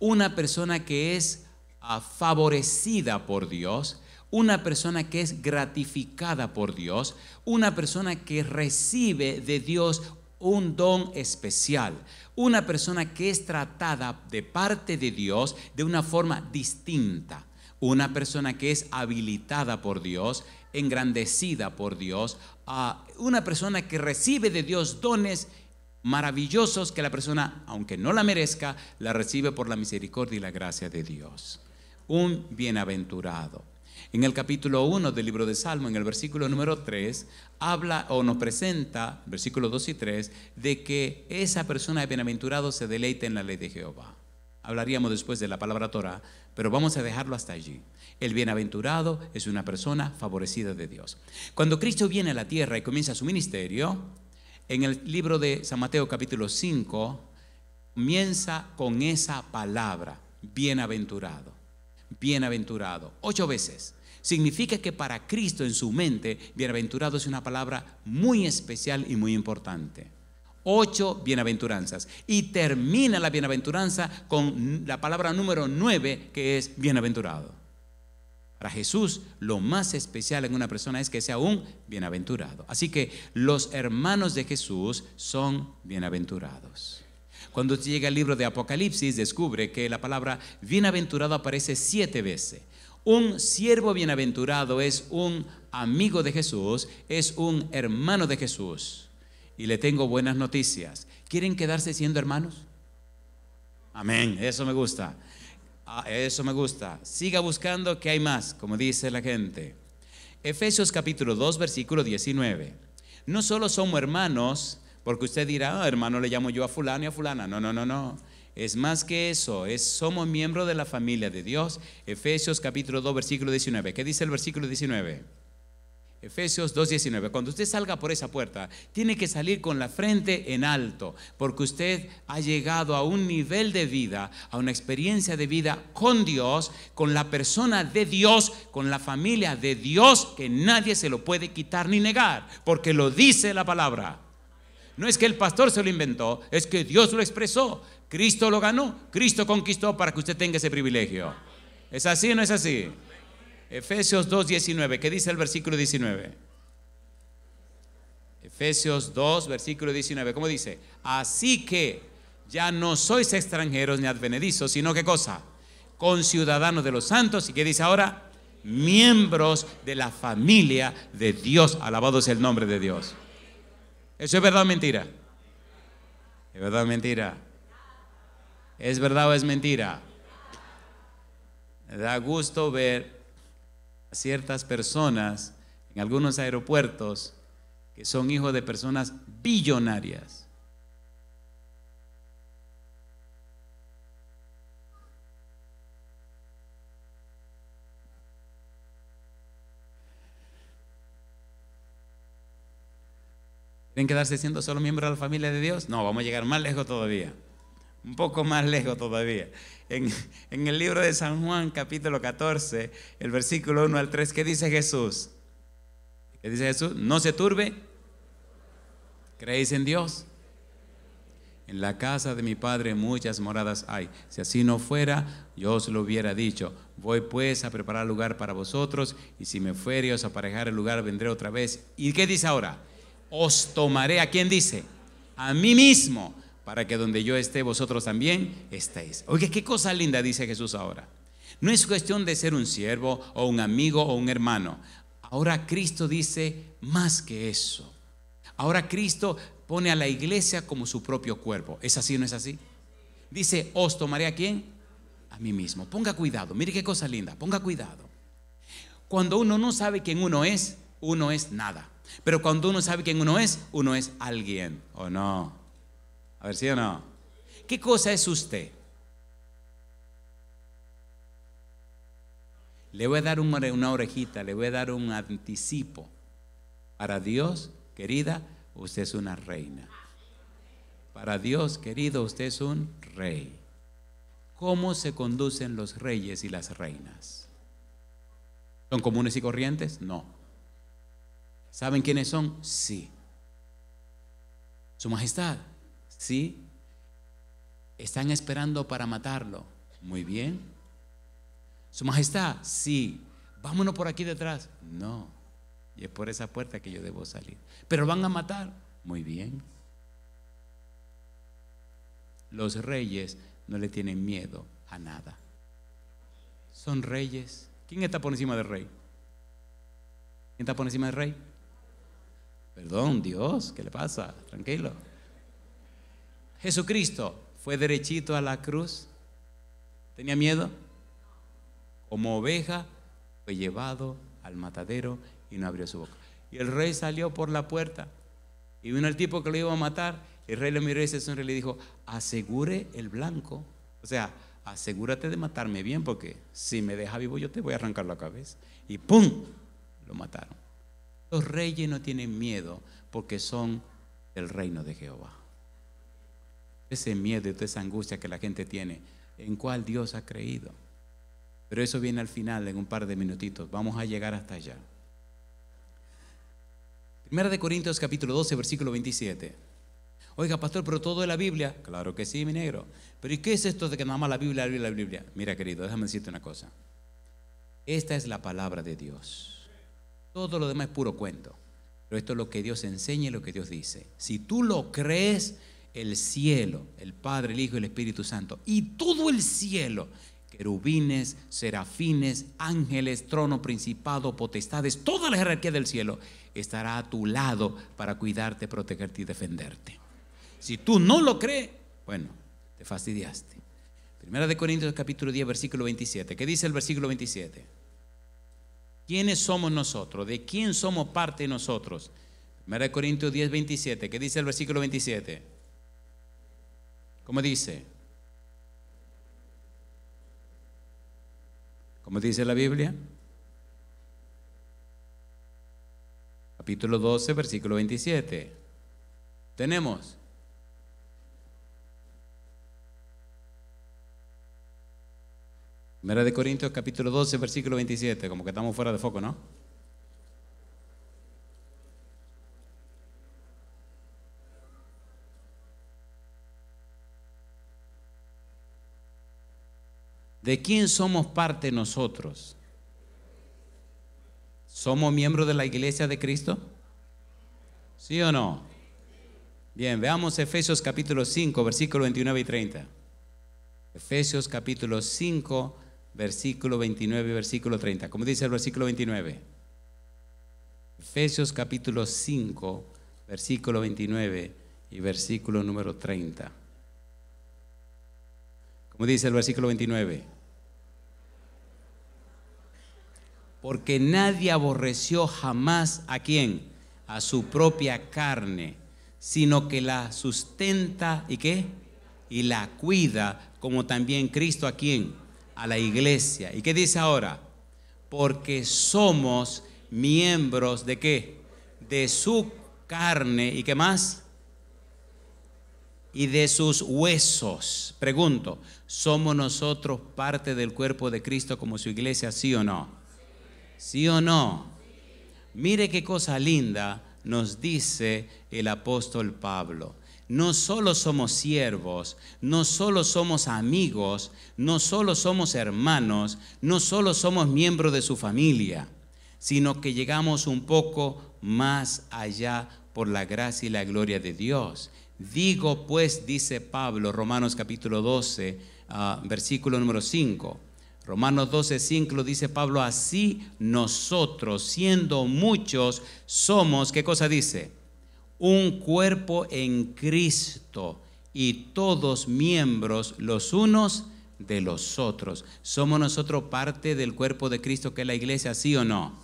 una persona que es ah, favorecida por Dios, una persona que es gratificada por Dios, una persona que recibe de Dios un don especial, una persona que es tratada de parte de Dios de una forma distinta, una persona que es habilitada por Dios, engrandecida por Dios, ah, una persona que recibe de Dios dones maravillosos que la persona, aunque no la merezca, la recibe por la misericordia y la gracia de Dios. Un bienaventurado. En el capítulo 1 del libro de Salmo, en el versículo número 3, habla o nos presenta, versículos 2 y 3, de que esa persona de bienaventurado se deleita en la ley de Jehová. Hablaríamos después de la palabra Torah, pero vamos a dejarlo hasta allí. El bienaventurado es una persona favorecida de Dios. Cuando Cristo viene a la tierra y comienza su ministerio, en el libro de San Mateo capítulo 5, comienza con esa palabra, bienaventurado, bienaventurado, ocho veces. Significa que para Cristo en su mente, bienaventurado es una palabra muy especial y muy importante. Ocho bienaventuranzas. Y termina la bienaventuranza con la palabra número nueve, que es bienaventurado. Jesús lo más especial en una persona es que sea un bienaventurado. Así que los hermanos de Jesús son bienaventurados. Cuando llega el libro de Apocalipsis, descubre que la palabra bienaventurado aparece siete veces. Un siervo bienaventurado es un amigo de Jesús, es un hermano de Jesús. Y le tengo buenas noticias. ¿Quieren quedarse siendo hermanos? Amén, eso me gusta. Ah, eso me gusta. Siga buscando que hay más, como dice la gente. Efesios capítulo 2, versículo 19. No solo somos hermanos, porque usted dirá, ah, hermano, le llamo yo a fulano y a fulana. No, no, no, no. Es más que eso, es somos miembros de la familia de Dios. Efesios capítulo 2, versículo 19. ¿Qué dice el versículo 19? Efesios 2.19. Cuando usted salga por esa puerta, tiene que salir con la frente en alto, porque usted ha llegado a un nivel de vida, a una experiencia de vida con Dios, con la persona de Dios, con la familia de Dios, que nadie se lo puede quitar ni negar, porque lo dice la palabra. No es que el pastor se lo inventó, es que Dios lo expresó. Cristo lo ganó, Cristo conquistó para que usted tenga ese privilegio. ¿Es así o no es así? Efesios 19, ¿Qué dice el versículo 19? Efesios 2, versículo 19. ¿Cómo dice? Así que ya no sois extranjeros ni advenedizos, sino qué cosa? con ciudadanos de los santos. ¿Y qué dice ahora? Miembros de la familia de Dios. Alabado sea el nombre de Dios. ¿Eso es verdad o mentira? ¿Es verdad o mentira? ¿Es verdad o es mentira? Me da gusto ver ciertas personas en algunos aeropuertos que son hijos de personas billonarias. ¿Quieren quedarse siendo solo miembros de la familia de Dios? No, vamos a llegar más lejos todavía. Un poco más lejos todavía. en, el libro de San Juan capítulo 14, el versículo 1 al 3, ¿qué dice Jesús? ¿Qué dice Jesús? No se turbe, creéis en Dios. En la casa de mi padre muchas moradas hay. Si así no fuera, yo os lo hubiera dicho. Voy pues a preparar lugar para vosotros, y si me fuere os aparejar el lugar, vendré otra vez. ¿Y qué dice ahora? Os tomaré. ¿A quién dice? A mí mismo para que donde yo esté, vosotros también estéis. Oiga, qué cosa linda dice Jesús ahora. No es cuestión de ser un siervo o un amigo o un hermano. Ahora Cristo dice más que eso. Ahora Cristo pone a la iglesia como su propio cuerpo. ¿Es así o no es así? Dice, os tomaré a quién? A mí mismo. Ponga cuidado, mire qué cosa linda, ponga cuidado. Cuando uno no sabe quién uno es, uno es nada. Pero cuando uno sabe quién uno es, uno es alguien, ¿o no? A ver, o no? ¿Qué cosa es usted? Le voy a dar una orejita, le voy a dar un anticipo. Para Dios, querida, usted es una reina. Para Dios, querido, usted es un rey. ¿Cómo se conducen los reyes y las reinas? ¿Son comunes y corrientes? No. ¿Saben quiénes son? Sí. Su Majestad, ¿Sí? ¿Están esperando para matarlo? Muy bien. Su Majestad, sí. Vámonos por aquí detrás. No. Y es por esa puerta que yo debo salir. Pero van a matar. Muy bien. Los reyes no le tienen miedo a nada. Son reyes. ¿Quién está por encima del rey? ¿Quién está por encima del rey? Perdón, Dios, ¿qué le pasa? Tranquilo. Jesucristo fue derechito a la cruz. ¿Tenía miedo? Como oveja fue llevado al matadero y no abrió su boca. Y el rey salió por la puerta y vino el tipo que lo iba a matar. El rey le miró y y le dijo, asegure el blanco. O sea, asegúrate de matarme bien porque si me deja vivo yo te voy a arrancar la cabeza. Y ¡pum! Lo mataron. Los reyes no tienen miedo porque son del reino de Jehová ese miedo y toda esa angustia que la gente tiene, en cuál Dios ha creído. Pero eso viene al final en un par de minutitos. Vamos a llegar hasta allá. Primera de Corintios capítulo 12, versículo 27. Oiga, pastor, pero todo es la Biblia. Claro que sí, mi negro. Pero ¿y qué es esto de que nada más la Biblia, la la Biblia? Mira, querido, déjame decirte una cosa. Esta es la palabra de Dios. Todo lo demás es puro cuento. Pero esto es lo que Dios enseña y lo que Dios dice. Si tú lo crees, el cielo, el Padre, el Hijo y el Espíritu Santo, y todo el cielo, querubines, serafines, ángeles, trono, principado, potestades, toda la jerarquía del cielo estará a tu lado para cuidarte, protegerte y defenderte. Si tú no lo crees, bueno, te fastidiaste. Primera de Corintios capítulo 10, versículo 27. ¿Qué dice el versículo 27? ¿Quiénes somos nosotros? ¿De quién somos parte nosotros? Primera de Corintios 10, 27. ¿Qué dice el versículo 27? ¿Cómo dice? ¿Cómo dice la Biblia? Capítulo 12, versículo 27. Tenemos. Primera de Corintios, capítulo 12, versículo 27. Como que estamos fuera de foco, ¿no? ¿De quién somos parte nosotros? ¿Somos miembros de la iglesia de Cristo? ¿Sí o no? Bien, veamos Efesios capítulo 5, versículo 29 y 30. Efesios capítulo 5, versículo 29 y versículo 30. ¿Cómo dice el versículo 29? Efesios capítulo 5, versículo 29 y versículo número 30. ¿Cómo dice el versículo 29? porque nadie aborreció jamás a quién, a su propia carne, sino que la sustenta y qué, y la cuida, como también Cristo a quién, a la iglesia. ¿Y qué dice ahora? Porque somos miembros de qué, de su carne y qué más, y de sus huesos. Pregunto, ¿somos nosotros parte del cuerpo de Cristo como su iglesia, sí o no? ¿Sí o no? Mire qué cosa linda nos dice el apóstol Pablo. No solo somos siervos, no solo somos amigos, no solo somos hermanos, no solo somos miembros de su familia, sino que llegamos un poco más allá por la gracia y la gloria de Dios. Digo pues, dice Pablo, Romanos capítulo 12, ah, versículo número 5, Romanos 12, 5 dice Pablo, así nosotros, siendo muchos, somos, ¿qué cosa dice? Un cuerpo en Cristo y todos miembros los unos de los otros. ¿Somos nosotros parte del cuerpo de Cristo que es la iglesia, sí o no?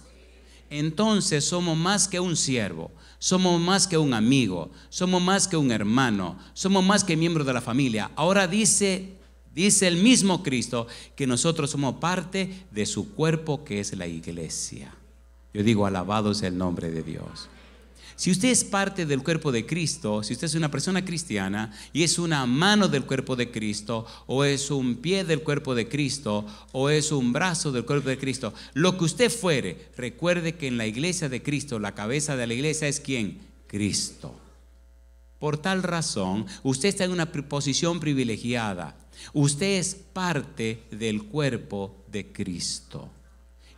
Entonces somos más que un siervo, somos más que un amigo, somos más que un hermano, somos más que miembro de la familia. Ahora dice Dice el mismo Cristo que nosotros somos parte de su cuerpo que es la iglesia. Yo digo, alabado es el nombre de Dios. Si usted es parte del cuerpo de Cristo, si usted es una persona cristiana y es una mano del cuerpo de Cristo, o es un pie del cuerpo de Cristo, o es un brazo del cuerpo de Cristo, lo que usted fuere, recuerde que en la iglesia de Cristo, la cabeza de la iglesia es quién? Cristo. Por tal razón, usted está en una posición privilegiada Usted es parte del cuerpo de Cristo.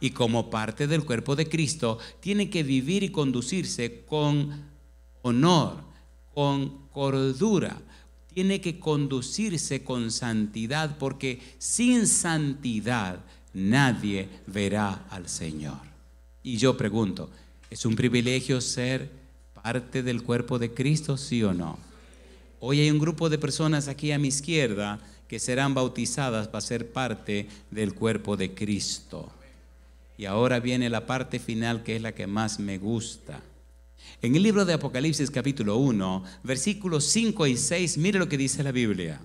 Y como parte del cuerpo de Cristo, tiene que vivir y conducirse con honor, con cordura. Tiene que conducirse con santidad, porque sin santidad nadie verá al Señor. Y yo pregunto, ¿es un privilegio ser parte del cuerpo de Cristo, sí o no? Hoy hay un grupo de personas aquí a mi izquierda que serán bautizadas para ser parte del cuerpo de Cristo. Y ahora viene la parte final que es la que más me gusta. En el libro de Apocalipsis capítulo 1, versículos 5 y 6, mire lo que dice la Biblia.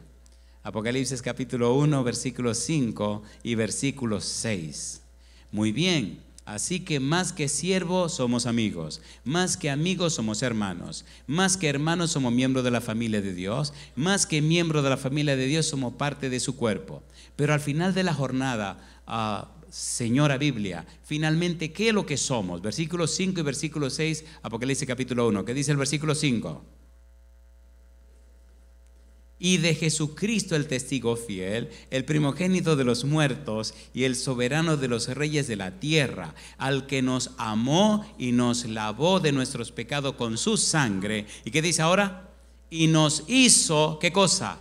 Apocalipsis capítulo 1, versículo 5 y versículo 6. Muy bien, Así que más que siervo somos amigos, más que amigos somos hermanos, más que hermanos somos miembros de la familia de Dios, más que miembros de la familia de Dios somos parte de su cuerpo. Pero al final de la jornada, ah, Señora Biblia, finalmente, ¿qué es lo que somos? Versículos 5 y versículo 6, Apocalipsis capítulo 1, ¿qué dice el versículo 5? y de Jesucristo el testigo fiel, el primogénito de los muertos y el soberano de los reyes de la tierra, al que nos amó y nos lavó de nuestros pecados con su sangre. ¿Y qué dice ahora? Y nos hizo, ¿qué cosa?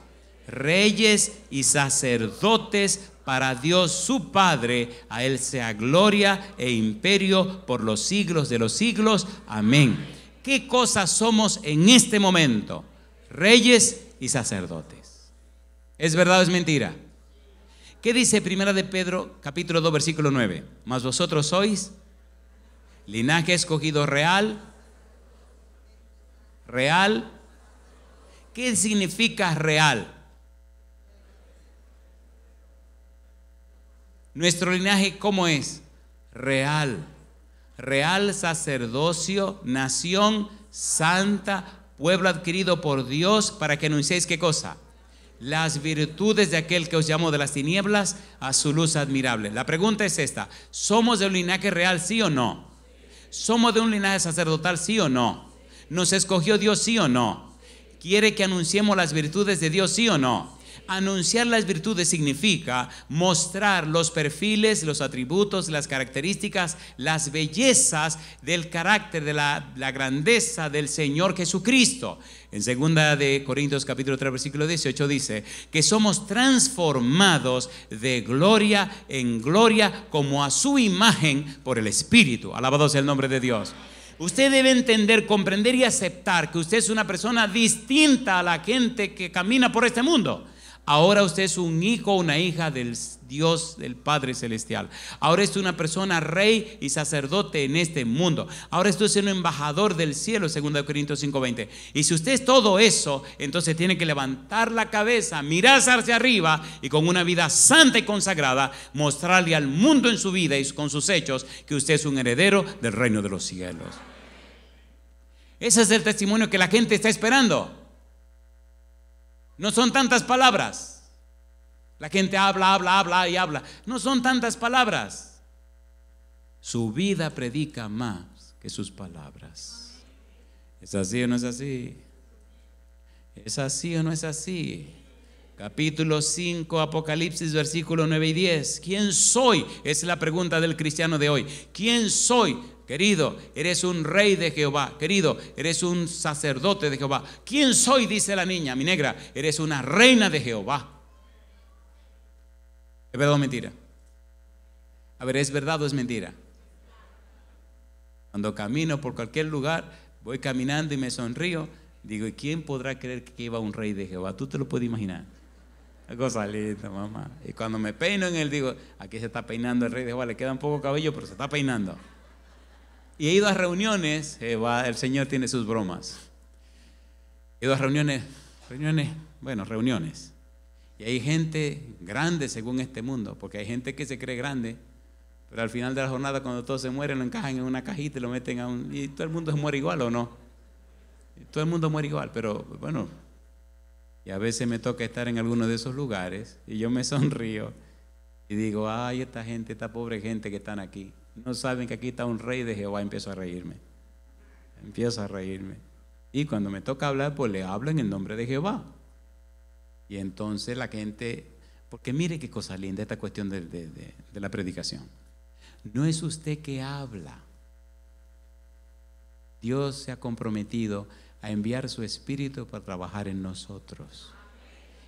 Reyes y sacerdotes para Dios su Padre, a Él sea gloria e imperio por los siglos de los siglos. Amén. ¿Qué cosa somos en este momento? Reyes y sacerdotes. ¿Es verdad o es mentira? ¿Qué dice Primera de Pedro, capítulo 2, versículo 9? Mas vosotros sois linaje escogido real, real. ¿Qué significa real? Nuestro linaje, ¿cómo es? Real. Real sacerdocio, nación santa, pueblo adquirido por Dios para que anunciéis qué cosa. Las virtudes de aquel que os llamó de las tinieblas a su luz admirable. La pregunta es esta, ¿somos de un linaje real, sí o no? ¿Somos de un linaje sacerdotal, sí o no? ¿Nos escogió Dios, sí o no? ¿Quiere que anunciemos las virtudes de Dios, sí o no? Anunciar las virtudes significa mostrar los perfiles, los atributos, las características, las bellezas del carácter, de la, grandeza del Señor Jesucristo. En segunda de Corintios capítulo 3 versículo 18 dice que somos transformados de gloria en gloria como a su imagen por el Espíritu. Alabado sea el nombre de Dios. Usted debe entender, comprender y aceptar que usted es una persona distinta a la gente que camina por este mundo. Ahora usted es un hijo o una hija del Dios, del Padre Celestial. Ahora es una persona rey y sacerdote en este mundo. Ahora usted es un embajador del cielo, 2 Corintios 5:20. Y si usted es todo eso, entonces tiene que levantar la cabeza, mirarse hacia arriba y con una vida santa y consagrada, mostrarle al mundo en su vida y con sus hechos que usted es un heredero del reino de los cielos. Ese es el testimonio que la gente está esperando. No son tantas palabras. La gente habla, habla, habla y habla. No son tantas palabras. Su vida predica más que sus palabras. ¿Es así o no es así? ¿Es así o no es así? Capítulo 5, Apocalipsis, versículo 9 y 10. ¿Quién soy? Es la pregunta del cristiano de hoy. ¿Quién soy? Querido, eres un rey de Jehová. Querido, eres un sacerdote de Jehová. ¿Quién soy? Dice la niña, mi negra. Eres una reina de Jehová. ¿Es verdad o mentira? A ver, ¿es verdad o es mentira? Cuando camino por cualquier lugar, voy caminando y me sonrío. Digo, ¿y quién podrá creer que iba un rey de Jehová? Tú te lo puedes imaginar. Cosa linda, mamá. Y cuando me peino en él, digo, aquí se está peinando el rey de Jehová. Le queda un poco cabello, pero se está peinando. Y he ido a reuniones, el Señor tiene sus bromas. He ido a reuniones, reuniones, bueno, reuniones. Y hay gente grande según este mundo, porque hay gente que se cree grande, pero al final de la jornada cuando todos se mueren lo encajan en una cajita y lo meten a un... Y todo el mundo se muere igual o no. Todo el mundo muere igual, pero bueno. Y a veces me toca estar en alguno de esos lugares y yo me sonrío y digo, ay, esta gente, esta pobre gente que están aquí no saben que aquí está un rey de Jehová, empiezo a reírme. Empiezo a reírme. Y cuando me toca hablar, pues le hablo en el nombre de Jehová. Y entonces la gente, porque mire qué cosa linda esta cuestión de la predicación. No es usted que habla. Dios se ha comprometido a enviar su espíritu para trabajar en nosotros.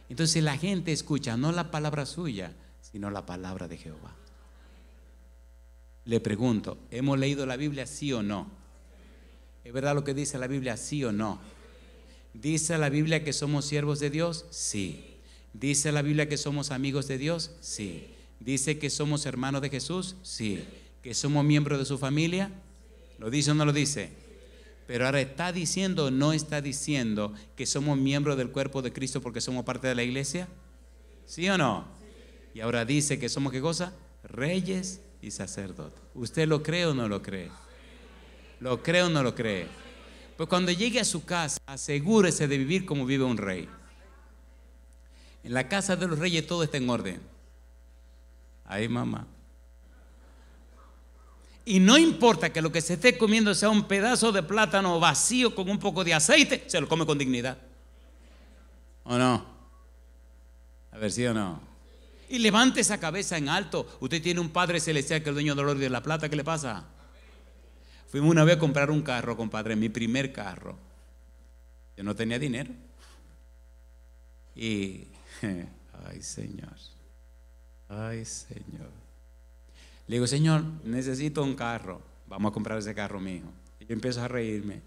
Entonces la gente escucha no la palabra suya, sino la palabra de Jehová. Le pregunto, ¿hemos leído la Biblia sí o no? ¿Es verdad lo que dice la Biblia sí o no? ¿Dice la Biblia que somos siervos de Dios? Sí. ¿Dice la Biblia que somos amigos de Dios? Sí. ¿Dice que somos hermanos de Jesús? Sí. ¿Que somos miembros de su familia? ¿Lo dice o no lo dice? Pero ahora está diciendo o no está diciendo que somos miembros del cuerpo de Cristo porque somos parte de la iglesia? ¿Sí o no? Y ahora dice que somos qué cosa? Reyes y sacerdote. ¿Usted lo cree o no lo cree? ¿Lo cree o no lo cree? Pues cuando llegue a su casa, asegúrese de vivir como vive un rey. En la casa de los reyes todo está en orden. Ahí, mamá. Y no importa que lo que se esté comiendo sea un pedazo de plátano vacío con un poco de aceite, se lo come con dignidad. ¿O no? A ver, si o no y levante esa cabeza en alto. Usted tiene un Padre Celestial que es el dueño del oro de la plata. ¿Qué le pasa? Fuimos una vez a comprar un carro, compadre, mi primer carro. Yo no tenía dinero. Y, ay Señor, ay Señor. Le digo, Señor, necesito un carro. Vamos a comprar ese carro, mi hijo. Y yo empiezo a reírme.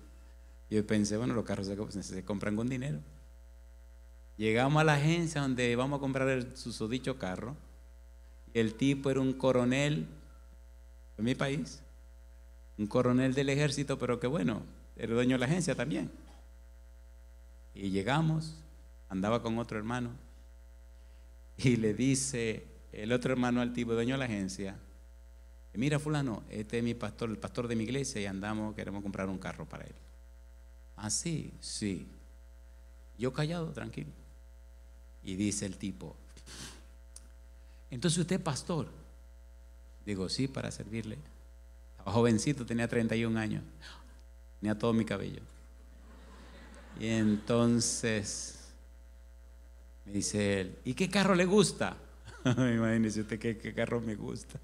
Yo pensé, bueno, los carros se compran con dinero. Llegamos a la agencia donde vamos a comprar el susodicho carro. El tipo era un coronel de mi país, un coronel del ejército, pero que bueno, era dueño de la agencia también. Y llegamos, andaba con otro hermano, y le dice el otro hermano al tipo, dueño de la agencia, mira fulano, este es mi pastor, el pastor de mi iglesia, y andamos, queremos comprar un carro para él. Así, ah, sí. Yo callado, tranquilo. Y dice el tipo, entonces usted pastor. Digo, sí, para servirle. Estaba jovencito, tenía 31 años. Tenía todo mi cabello. Y entonces me dice él, ¿y qué carro le gusta? Imagínese usted qué, qué carro me gusta.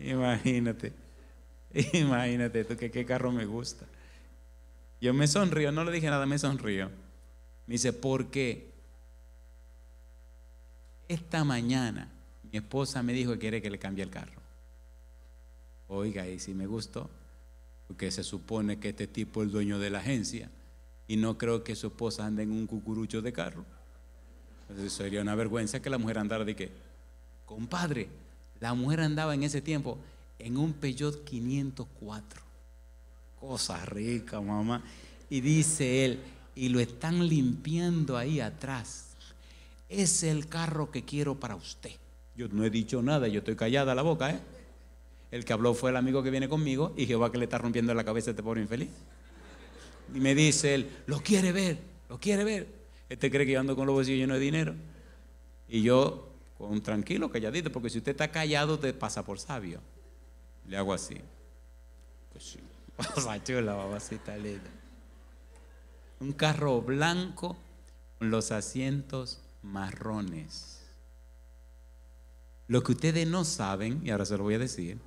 Imagínate. Imagínate tú que qué carro me gusta. Yo me sonrío, no le dije nada, me sonrío. Me dice, por qué esta mañana mi esposa me dijo que quiere que le cambie el carro. Oiga, y si me gustó, porque se supone que este tipo es el dueño de la agencia y no creo que su esposa ande en un cucurucho de carro. Entonces sería una vergüenza que la mujer andara de qué. Compadre, la mujer andaba en ese tiempo en un Peugeot 504. Cosa rica, mamá. Y dice él, y lo están limpiando ahí atrás es el carro que quiero para usted. Yo no he dicho nada, yo estoy callada la boca, ¿eh? El que habló fue el amigo que viene conmigo y Jehová que le está rompiendo la cabeza a este pobre infeliz. Y me dice él, lo quiere ver, lo quiere ver. Este cree que yo ando con los bolsillos no de dinero. Y yo, con tranquilo, calladito, porque si usted está callado, te pasa por sabio. Le hago así. Pues sí, linda. Un carro blanco con los asientos marrones. Lo que ustedes no saben, y ahora se lo voy a decir,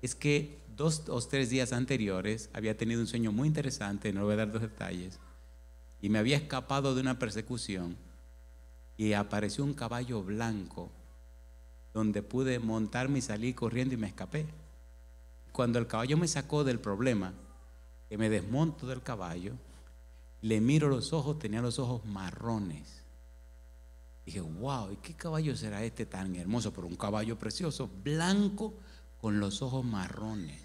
es que dos o tres días anteriores había tenido un sueño muy interesante, no voy a dar los detalles, y me había escapado de una persecución y apareció un caballo blanco donde pude montarme y salir corriendo y me escapé. Cuando el caballo me sacó del problema, que me desmonto del caballo, le miro los ojos, tenía los ojos marrones. Dije, wow, ¿y qué caballo será este tan hermoso? Pero un caballo precioso, blanco, con los ojos marrones.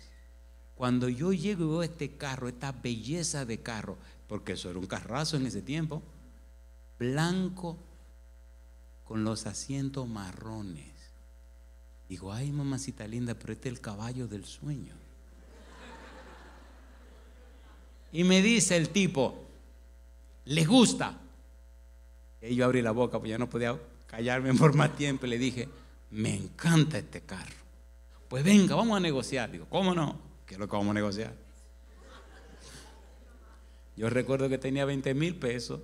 Cuando yo llego y veo este carro, esta belleza de carro, porque eso era un carrazo en ese tiempo, blanco, con los asientos marrones. Digo, ay mamacita linda, pero este es el caballo del sueño. Y me dice el tipo, ¿les gusta? Y yo abrí la boca, pues ya no podía callarme por más tiempo. Y le dije, me encanta este carro. Pues venga, vamos a negociar. Digo, ¿cómo no? ¿Qué es lo que vamos a negociar? Yo recuerdo que tenía 20 mil pesos.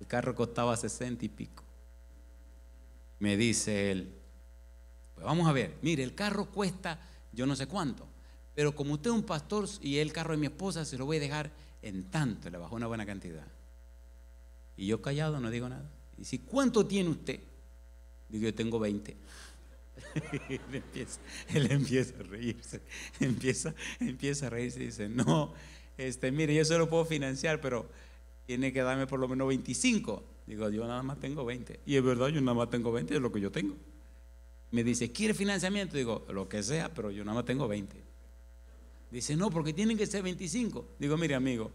El carro costaba 60 y pico. Me dice él, pues vamos a ver, mire, el carro cuesta yo no sé cuánto, pero como usted es un pastor y el carro de mi esposa, se lo voy a dejar en tanto, le bajó una buena cantidad. Y yo callado, no digo nada. Y si, ¿cuánto tiene usted? Digo, yo tengo 20. él, empieza, él empieza a reírse, empieza, empieza a reírse y dice, no, este, mire, yo solo lo puedo financiar, pero tiene que darme por lo menos 25. Digo, yo nada más tengo 20. Y es verdad, yo nada más tengo 20, es lo que yo tengo. Me dice, ¿quiere financiamiento? Digo, lo que sea, pero yo nada más tengo 20. Dice, no, porque tienen que ser 25. Digo, mire amigo,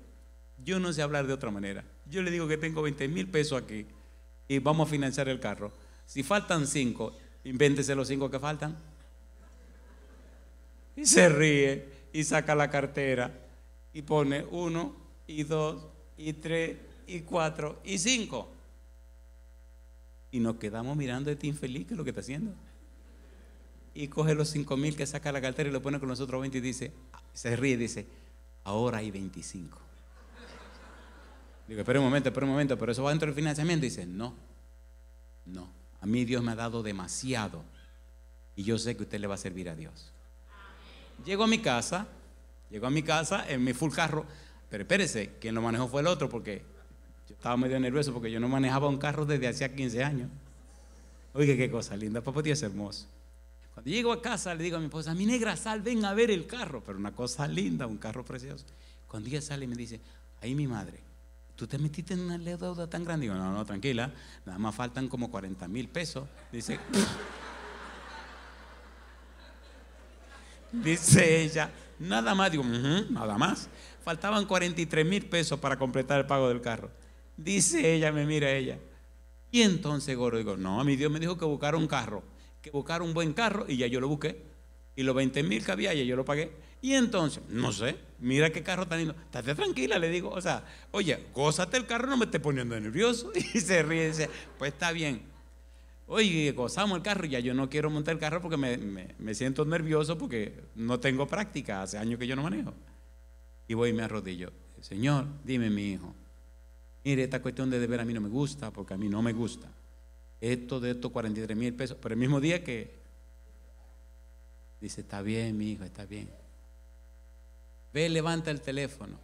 yo no sé hablar de otra manera. Yo le digo que tengo 20 mil pesos aquí y vamos a financiar el carro. Si faltan cinco, invéntese los cinco que faltan. Y se ríe y saca la cartera y pone uno y dos y tres y cuatro y cinco. Y nos quedamos mirando a este infeliz que es lo que está haciendo. Y coge los cinco mil que saca la cartera y lo pone con nosotros 20 y dice, se ríe y dice, ahora hay 25. Digo, espera un momento, espera un momento, pero eso va dentro del financiamiento. dice, no, no. A mí Dios me ha dado demasiado. Y yo sé que usted le va a servir a Dios. Llego a mi casa, llego a mi casa en mi full carro. Pero espérese, quien lo manejó fue el otro porque yo estaba medio nervioso porque yo no manejaba un carro desde hacía 15 años. Oye, qué cosa linda, papá Dios es hermoso. Cuando llego a casa le digo a mi esposa, mi negra sal, ven a ver el carro. Pero una cosa linda, un carro precioso. Cuando ella sale y me dice, ahí mi madre tú te metiste en una deuda tan grande. digo, no, no, tranquila, nada más faltan como 40 mil pesos. Dice, dice ella, nada más, digo, nada más. Faltaban 43 mil pesos para completar el pago del carro. Dice ella, me mira ella. Y entonces Goro digo, no, a mi Dios me dijo que buscara un carro, que buscar un buen carro y ya yo lo busqué. Y los 20 mil que había ya yo lo pagué. Y entonces, no sé, mira qué carro tan lindo. Estate tranquila, le digo. O sea, oye, gózate el carro, no me esté poniendo nervioso. Y se ríe y dice, pues está bien. Oye, gozamos el carro, ya yo no quiero montar el carro porque me, me siento nervioso porque no tengo práctica, hace años que yo no manejo. Y voy y me arrodillo. Señor, dime mi hijo, mire, esta cuestión de deber a mí no me gusta porque a mí no me gusta. Esto de estos 43 mil pesos, pero el mismo día que dice, está bien, mi hijo, está bien Ve, levanta el teléfono.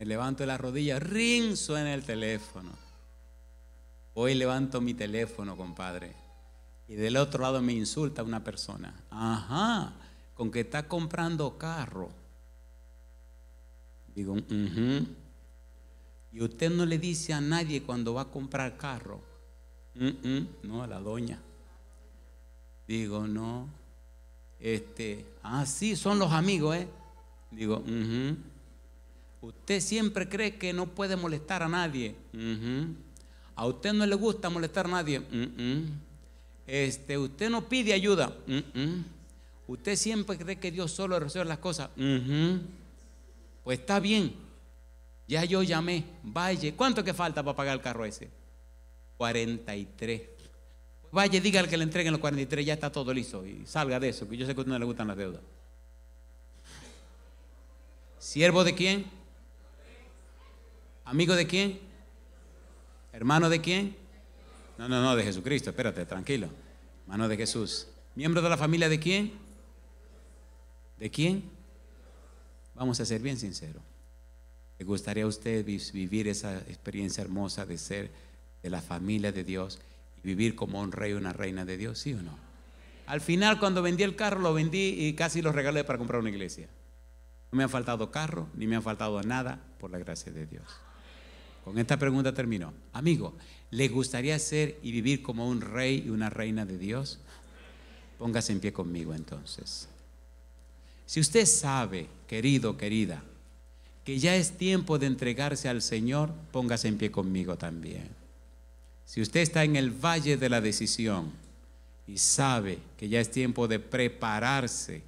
Me levanto de la rodilla, ring, suena el teléfono. Hoy levanto mi teléfono, compadre. Y del otro lado me insulta una persona. Ajá, con que está comprando carro. Digo, mm Y usted no le dice a nadie cuando va a comprar carro. Mm, mm, no, a la doña. Digo, no. Este, así ah, son los amigos, ¿eh? Digo, usted siempre cree que no puede molestar a nadie. A usted no le gusta molestar a nadie. este, usted no pide ayuda. Usted siempre cree que Dios solo resuelve las cosas. Pues está bien. Ya yo llamé. Valle. ¿Cuánto que falta para pagar el carro ese? 43. Vaya, al que le entreguen los 43, ya está todo listo. Y salga de eso, que yo sé que a usted no le gustan las deudas. ¿Siervo de quién? ¿Amigo de quién? ¿Hermano de quién? No, no, no, de Jesucristo, espérate, tranquilo. Hermano de Jesús. ¿Miembro de la familia de quién? ¿De quién? Vamos a ser bien sinceros. ¿Le gustaría a usted vivir esa experiencia hermosa de ser de la familia de Dios? vivir como un rey y una reina de Dios, ¿sí o no? Al final, cuando vendí el carro, lo vendí y casi lo regalé para comprar una iglesia. No me ha faltado carro, ni me ha faltado nada, por la gracia de Dios. Con esta pregunta termino. Amigo, ¿le gustaría ser y vivir como un rey y una reina de Dios? Póngase en pie conmigo entonces. Si usted sabe, querido, querida, que ya es tiempo de entregarse al Señor, póngase en pie conmigo también. Si usted está en el valle de la decisión y sabe que ya es tiempo de prepararse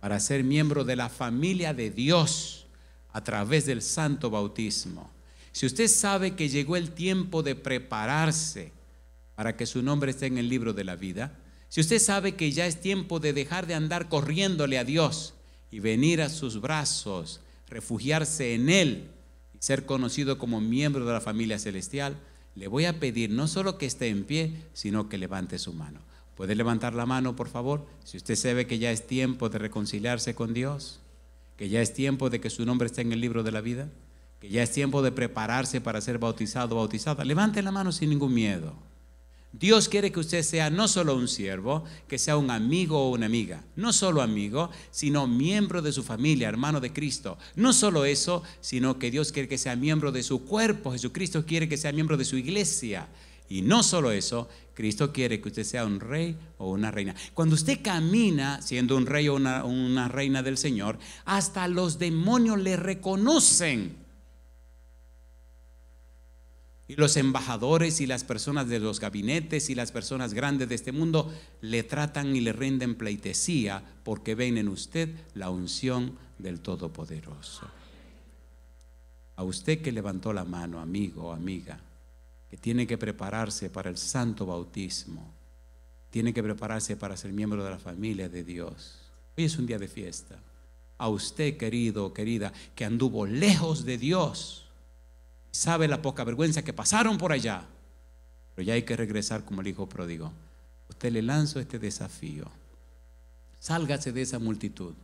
para ser miembro de la familia de Dios a través del santo bautismo, si usted sabe que llegó el tiempo de prepararse para que su nombre esté en el libro de la vida, si usted sabe que ya es tiempo de dejar de andar corriéndole a Dios y venir a sus brazos, refugiarse en Él y ser conocido como miembro de la familia celestial, le voy a pedir no solo que esté en pie, sino que levante su mano. ¿Puede levantar la mano, por favor? Si usted sabe que ya es tiempo de reconciliarse con Dios, que ya es tiempo de que su nombre esté en el libro de la vida, que ya es tiempo de prepararse para ser bautizado o bautizada, levante la mano sin ningún miedo. Dios quiere que usted sea no solo un siervo, que sea un amigo o una amiga, no solo amigo, sino miembro de su familia, hermano de Cristo. No solo eso, sino que Dios quiere que sea miembro de su cuerpo, Jesucristo quiere que sea miembro de su iglesia. Y no solo eso, Cristo quiere que usted sea un rey o una reina. Cuando usted camina siendo un rey o una, reina del Señor, hasta los demonios le reconocen. Y los embajadores y las personas de los gabinetes y las personas grandes de este mundo le tratan y le rinden pleitesía porque ven en usted la unción del Todopoderoso. A usted que levantó la mano, amigo amiga, que tiene que prepararse para el santo bautismo, tiene que prepararse para ser miembro de la familia de Dios. Hoy es un día de fiesta. A usted, querido querida, que anduvo lejos de Dios sabe la poca vergüenza que pasaron por allá. Pero ya hay que regresar como el hijo pródigo. Usted le lanzo este desafío. Sálgase de esa multitud.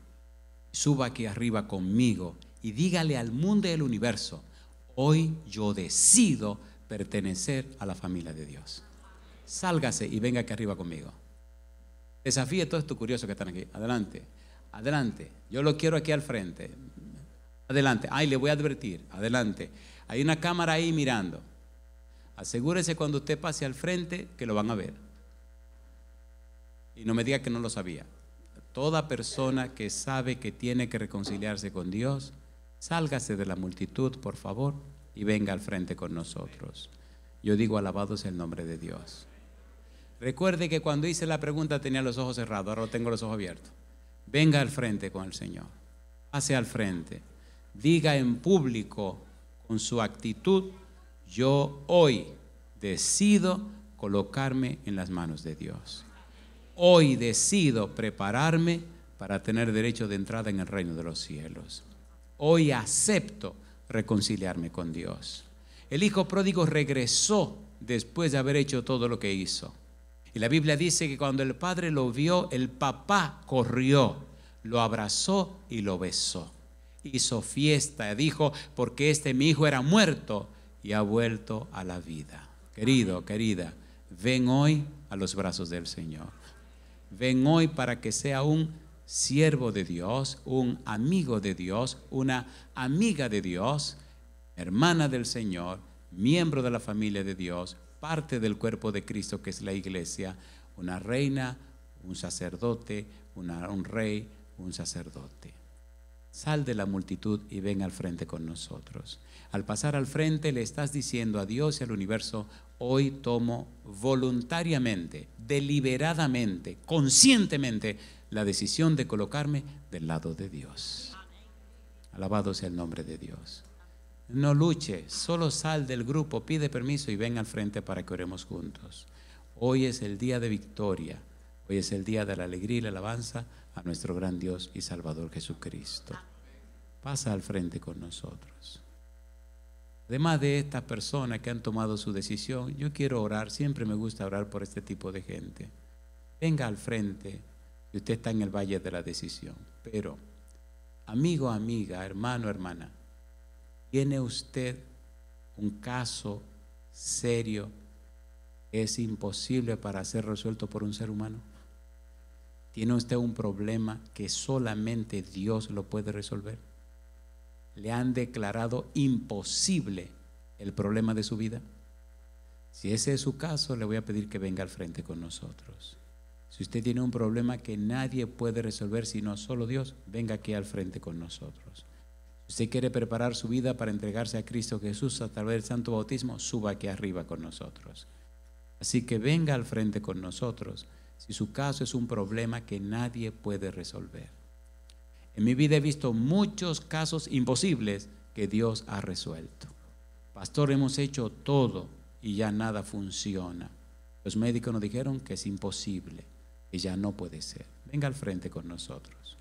Suba aquí arriba conmigo y dígale al mundo y al universo, hoy yo decido pertenecer a la familia de Dios. Sálgase y venga aquí arriba conmigo. Desafíe a todos estos curiosos que están aquí. Adelante, adelante. Yo lo quiero aquí al frente. Adelante. Ay, le voy a advertir. Adelante. Hay una cámara ahí mirando. Asegúrese cuando usted pase al frente que lo van a ver. Y no me diga que no lo sabía. Toda persona que sabe que tiene que reconciliarse con Dios, sálgase de la multitud, por favor, y venga al frente con nosotros. Yo digo, alabado es el nombre de Dios. Recuerde que cuando hice la pregunta tenía los ojos cerrados, ahora tengo los ojos abiertos. Venga al frente con el Señor. Pase al frente. Diga en público con su actitud, yo hoy decido colocarme en las manos de Dios. Hoy decido prepararme para tener derecho de entrada en el reino de los cielos. Hoy acepto reconciliarme con Dios. El hijo pródigo regresó después de haber hecho todo lo que hizo. Y la Biblia dice que cuando el padre lo vio, el papá corrió, lo abrazó y lo besó hizo fiesta, dijo, porque este mi hijo era muerto y ha vuelto a la vida. Querido, querida, ven hoy a los brazos del Señor. Ven hoy para que sea un siervo de Dios, un amigo de Dios, una amiga de Dios, hermana del Señor, miembro de la familia de Dios, parte del cuerpo de Cristo que es la iglesia, una reina, un sacerdote, un rey, un sacerdote. Sal de la multitud y ven al frente con nosotros. Al pasar al frente le estás diciendo a Dios y al universo, hoy tomo voluntariamente, deliberadamente, conscientemente la decisión de colocarme del lado de Dios. Alabado sea el nombre de Dios. No luche, solo sal del grupo, pide permiso y ven al frente para que oremos juntos. Hoy es el día de victoria, hoy es el día de la alegría y la alabanza a nuestro gran Dios y Salvador Jesucristo. Pasa al frente con nosotros. Además de estas personas que han tomado su decisión, yo quiero orar, siempre me gusta orar por este tipo de gente. Venga al frente Y usted está en el valle de la decisión. Pero, amigo, amiga, hermano, hermana, tiene usted un caso serio, que es imposible para ser resuelto por un ser humano tiene usted un problema que solamente Dios lo puede resolver. Le han declarado imposible el problema de su vida. Si ese es su caso, le voy a pedir que venga al frente con nosotros. Si usted tiene un problema que nadie puede resolver sino solo Dios, venga aquí al frente con nosotros. Si usted quiere preparar su vida para entregarse a Cristo Jesús a través del Santo Bautismo, suba aquí arriba con nosotros. Así que venga al frente con nosotros si su caso es un problema que nadie puede resolver. En mi vida he visto muchos casos imposibles que Dios ha resuelto. Pastor, hemos hecho todo y ya nada funciona. Los médicos nos dijeron que es imposible, que ya no puede ser. Venga al frente con nosotros.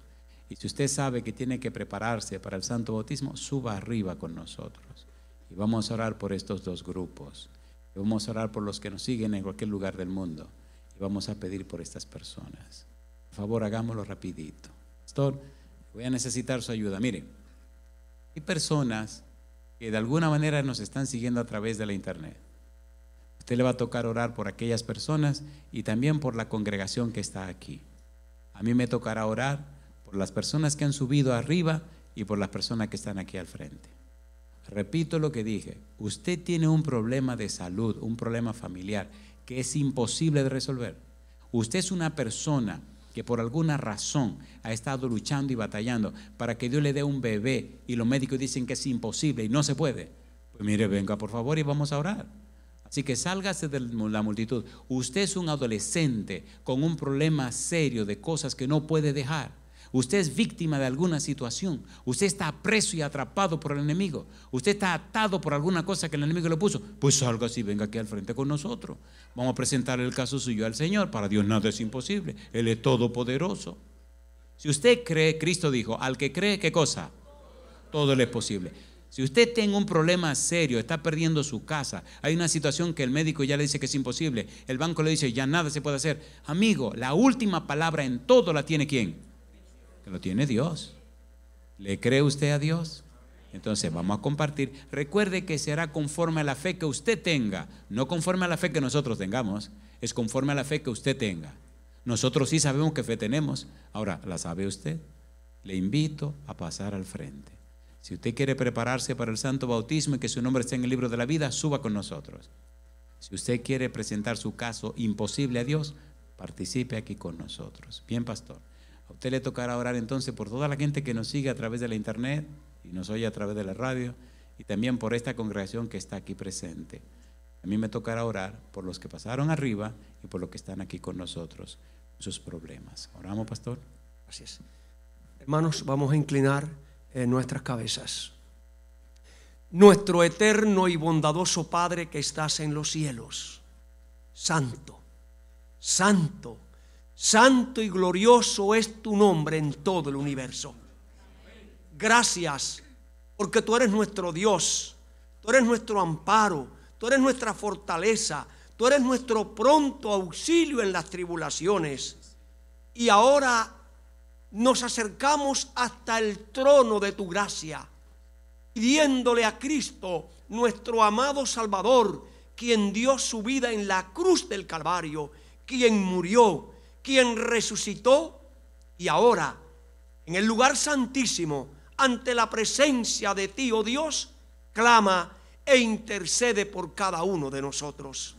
Y si usted sabe que tiene que prepararse para el santo bautismo, suba arriba con nosotros. Y vamos a orar por estos dos grupos. Y vamos a orar por los que nos siguen en cualquier lugar del mundo y vamos a pedir por estas personas. Por favor, hagámoslo rapidito. Pastor, voy a necesitar su ayuda. Mire, hay personas que de alguna manera nos están siguiendo a través de la internet. Usted le va a tocar orar por aquellas personas y también por la congregación que está aquí. A mí me tocará orar por las personas que han subido arriba y por las personas que están aquí al frente. Repito lo que dije, usted tiene un problema de salud, un problema familiar que es imposible de resolver. Usted es una persona que por alguna razón ha estado luchando y batallando para que Dios le dé un bebé y los médicos dicen que es imposible y no se puede. Pues mire, venga por favor y vamos a orar. Así que sálgase de la multitud. Usted es un adolescente con un problema serio de cosas que no puede dejar. Usted es víctima de alguna situación. Usted está preso y atrapado por el enemigo. Usted está atado por alguna cosa que el enemigo le puso. Pues algo así, venga aquí al frente con nosotros. Vamos a presentar el caso suyo al Señor. Para Dios nada es imposible. Él es todopoderoso. Si usted cree, Cristo dijo, al que cree, ¿qué cosa? Todo le es posible. Si usted tiene un problema serio, está perdiendo su casa, hay una situación que el médico ya le dice que es imposible, el banco le dice ya nada se puede hacer. Amigo, la última palabra en todo la tiene quién? que lo tiene Dios. ¿Le cree usted a Dios? Entonces vamos a compartir. Recuerde que será conforme a la fe que usted tenga, no conforme a la fe que nosotros tengamos, es conforme a la fe que usted tenga. Nosotros sí sabemos qué fe tenemos. Ahora, ¿la sabe usted? Le invito a pasar al frente. Si usted quiere prepararse para el santo bautismo y que su nombre esté en el libro de la vida, suba con nosotros. Si usted quiere presentar su caso imposible a Dios, participe aquí con nosotros. Bien, pastor usted le tocará orar entonces por toda la gente que nos sigue a través de la internet y nos oye a través de la radio y también por esta congregación que está aquí presente. A mí me tocará orar por los que pasaron arriba y por los que están aquí con nosotros, sus problemas. Oramos, pastor. Gracias. Hermanos, vamos a inclinar eh, nuestras cabezas. Nuestro eterno y bondadoso Padre que estás en los cielos, santo, santo Santo y glorioso es tu nombre en todo el universo. Gracias, porque tú eres nuestro Dios, tú eres nuestro amparo, tú eres nuestra fortaleza, tú eres nuestro pronto auxilio en las tribulaciones. Y ahora nos acercamos hasta el trono de tu gracia, pidiéndole a Cristo, nuestro amado Salvador, quien dio su vida en la cruz del Calvario, quien murió quien resucitó y ahora en el lugar santísimo, ante la presencia de ti, oh Dios, clama e intercede por cada uno de nosotros.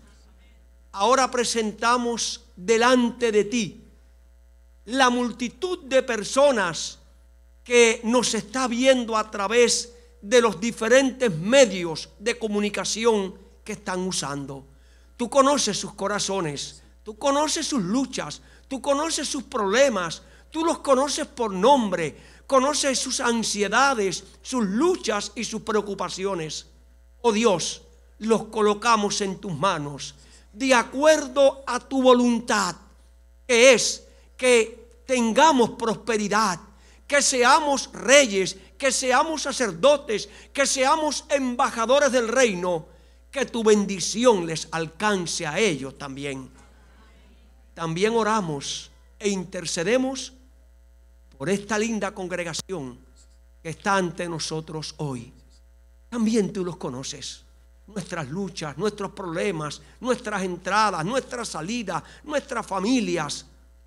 Ahora presentamos delante de ti la multitud de personas que nos está viendo a través de los diferentes medios de comunicación que están usando. Tú conoces sus corazones, tú conoces sus luchas, tú conoces sus problemas, tú los conoces por nombre, conoces sus ansiedades, sus luchas y sus preocupaciones. Oh Dios, los colocamos en tus manos, de acuerdo a tu voluntad, que es que tengamos prosperidad, que seamos reyes, que seamos sacerdotes, que seamos embajadores del reino, que tu bendición les alcance a ellos también también oramos e intercedemos por esta linda congregación que está ante nosotros hoy. También tú los conoces. Nuestras luchas, nuestros problemas, nuestras entradas, nuestras salidas, nuestras familias.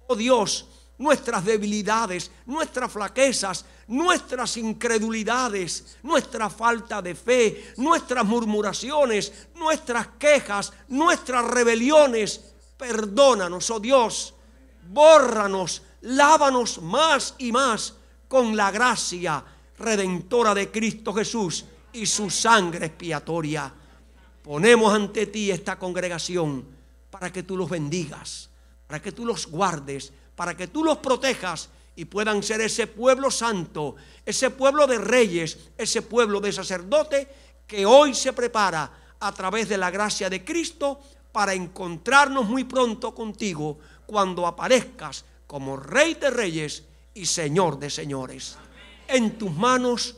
Oh Dios, nuestras debilidades, nuestras flaquezas, nuestras incredulidades, nuestra falta de fe, nuestras murmuraciones, nuestras quejas, nuestras rebeliones, Perdónanos, oh Dios. Bórranos, lávanos más y más con la gracia redentora de Cristo Jesús y su sangre expiatoria. Ponemos ante ti esta congregación para que tú los bendigas, para que tú los guardes, para que tú los protejas y puedan ser ese pueblo santo, ese pueblo de reyes, ese pueblo de sacerdote que hoy se prepara a través de la gracia de Cristo para encontrarnos muy pronto contigo cuando aparezcas como Rey de Reyes y Señor de Señores. En tus manos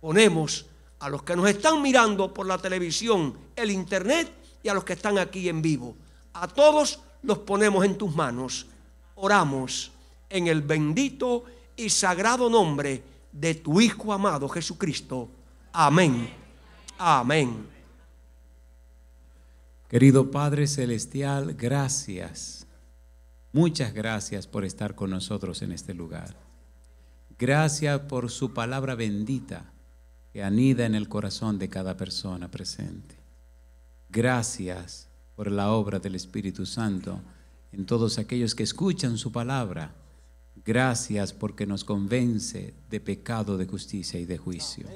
ponemos a los que nos están mirando por la televisión, el internet y a los que están aquí en vivo. A todos los ponemos en tus manos. Oramos en el bendito y sagrado nombre de tu Hijo amado Jesucristo. Amén. Amén. Querido Padre Celestial, gracias. Muchas gracias por estar con nosotros en este lugar. Gracias por su palabra bendita que anida en el corazón de cada persona presente. Gracias por la obra del Espíritu Santo en todos aquellos que escuchan su palabra. Gracias porque nos convence de pecado, de justicia y de juicio.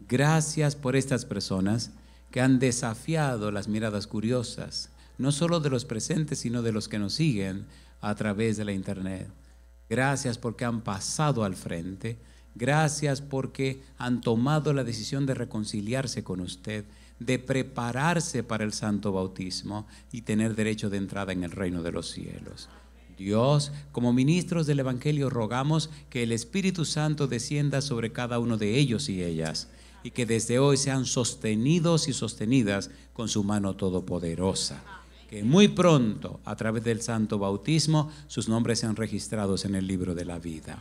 Gracias por estas personas que han desafiado las miradas curiosas, no solo de los presentes, sino de los que nos siguen a través de la internet. Gracias porque han pasado al frente. Gracias porque han tomado la decisión de reconciliarse con usted, de prepararse para el santo bautismo y tener derecho de entrada en el reino de los cielos. Dios, como ministros del Evangelio, rogamos que el Espíritu Santo descienda sobre cada uno de ellos y ellas y que desde hoy sean sostenidos y sostenidas con su mano todopoderosa. Que muy pronto, a través del santo bautismo, sus nombres sean registrados en el libro de la vida.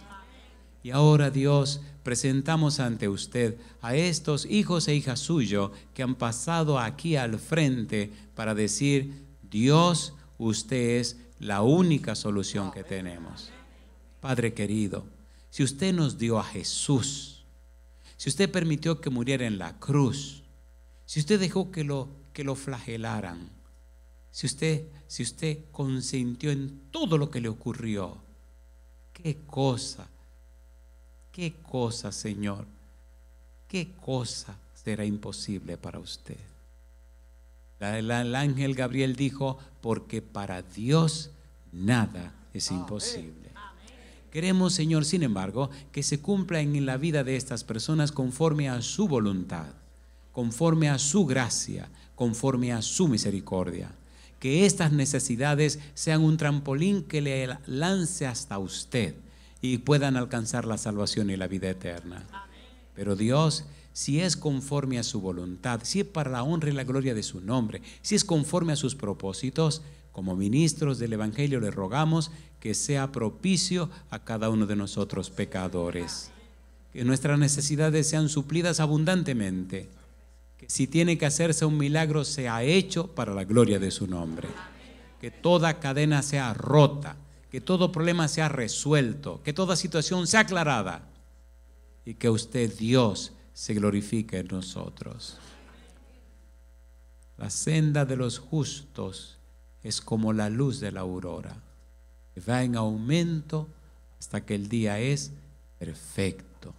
Y ahora, Dios, presentamos ante usted a estos hijos e hijas suyos que han pasado aquí al frente para decir, Dios, usted es la única solución que tenemos. Padre querido, si usted nos dio a Jesús, si usted permitió que muriera en la cruz, si usted dejó que lo, que lo flagelaran, si usted, si usted consintió en todo lo que le ocurrió, qué cosa, qué cosa, Señor, qué cosa será imposible para usted. El ángel Gabriel dijo, porque para Dios nada es imposible. Queremos, Señor, sin embargo, que se cumpla en la vida de estas personas conforme a su voluntad, conforme a su gracia, conforme a su misericordia. Que estas necesidades sean un trampolín que le lance hasta usted y puedan alcanzar la salvación y la vida eterna. Pero Dios, si es conforme a su voluntad, si es para la honra y la gloria de su nombre, si es conforme a sus propósitos, como ministros del Evangelio le rogamos que sea propicio a cada uno de nosotros pecadores. Que nuestras necesidades sean suplidas abundantemente. Que si tiene que hacerse un milagro, sea hecho para la gloria de su nombre. Que toda cadena sea rota. Que todo problema sea resuelto. Que toda situación sea aclarada. Y que usted, Dios, se glorifique en nosotros. La senda de los justos es como la luz de la aurora, que va en aumento hasta que el día es perfecto.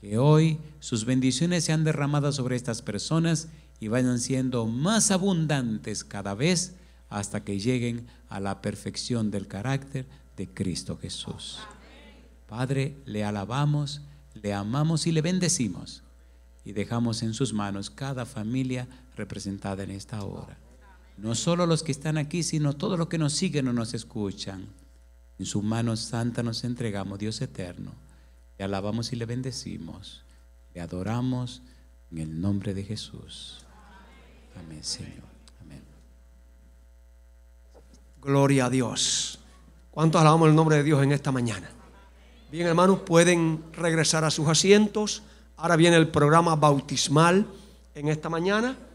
Que hoy sus bendiciones sean derramadas sobre estas personas y vayan siendo más abundantes cada vez hasta que lleguen a la perfección del carácter de Cristo Jesús. Padre, le alabamos, le amamos y le bendecimos y dejamos en sus manos cada familia representada en esta hora no solo los que están aquí, sino todos los que nos siguen o nos escuchan. En su mano santa nos entregamos, Dios eterno. le alabamos y le bendecimos. le adoramos en el nombre de Jesús. Amén, Señor. Amén. Gloria a Dios. ¿Cuánto alabamos el nombre de Dios en esta mañana? Bien, hermanos, pueden regresar a sus asientos. Ahora viene el programa bautismal en esta mañana.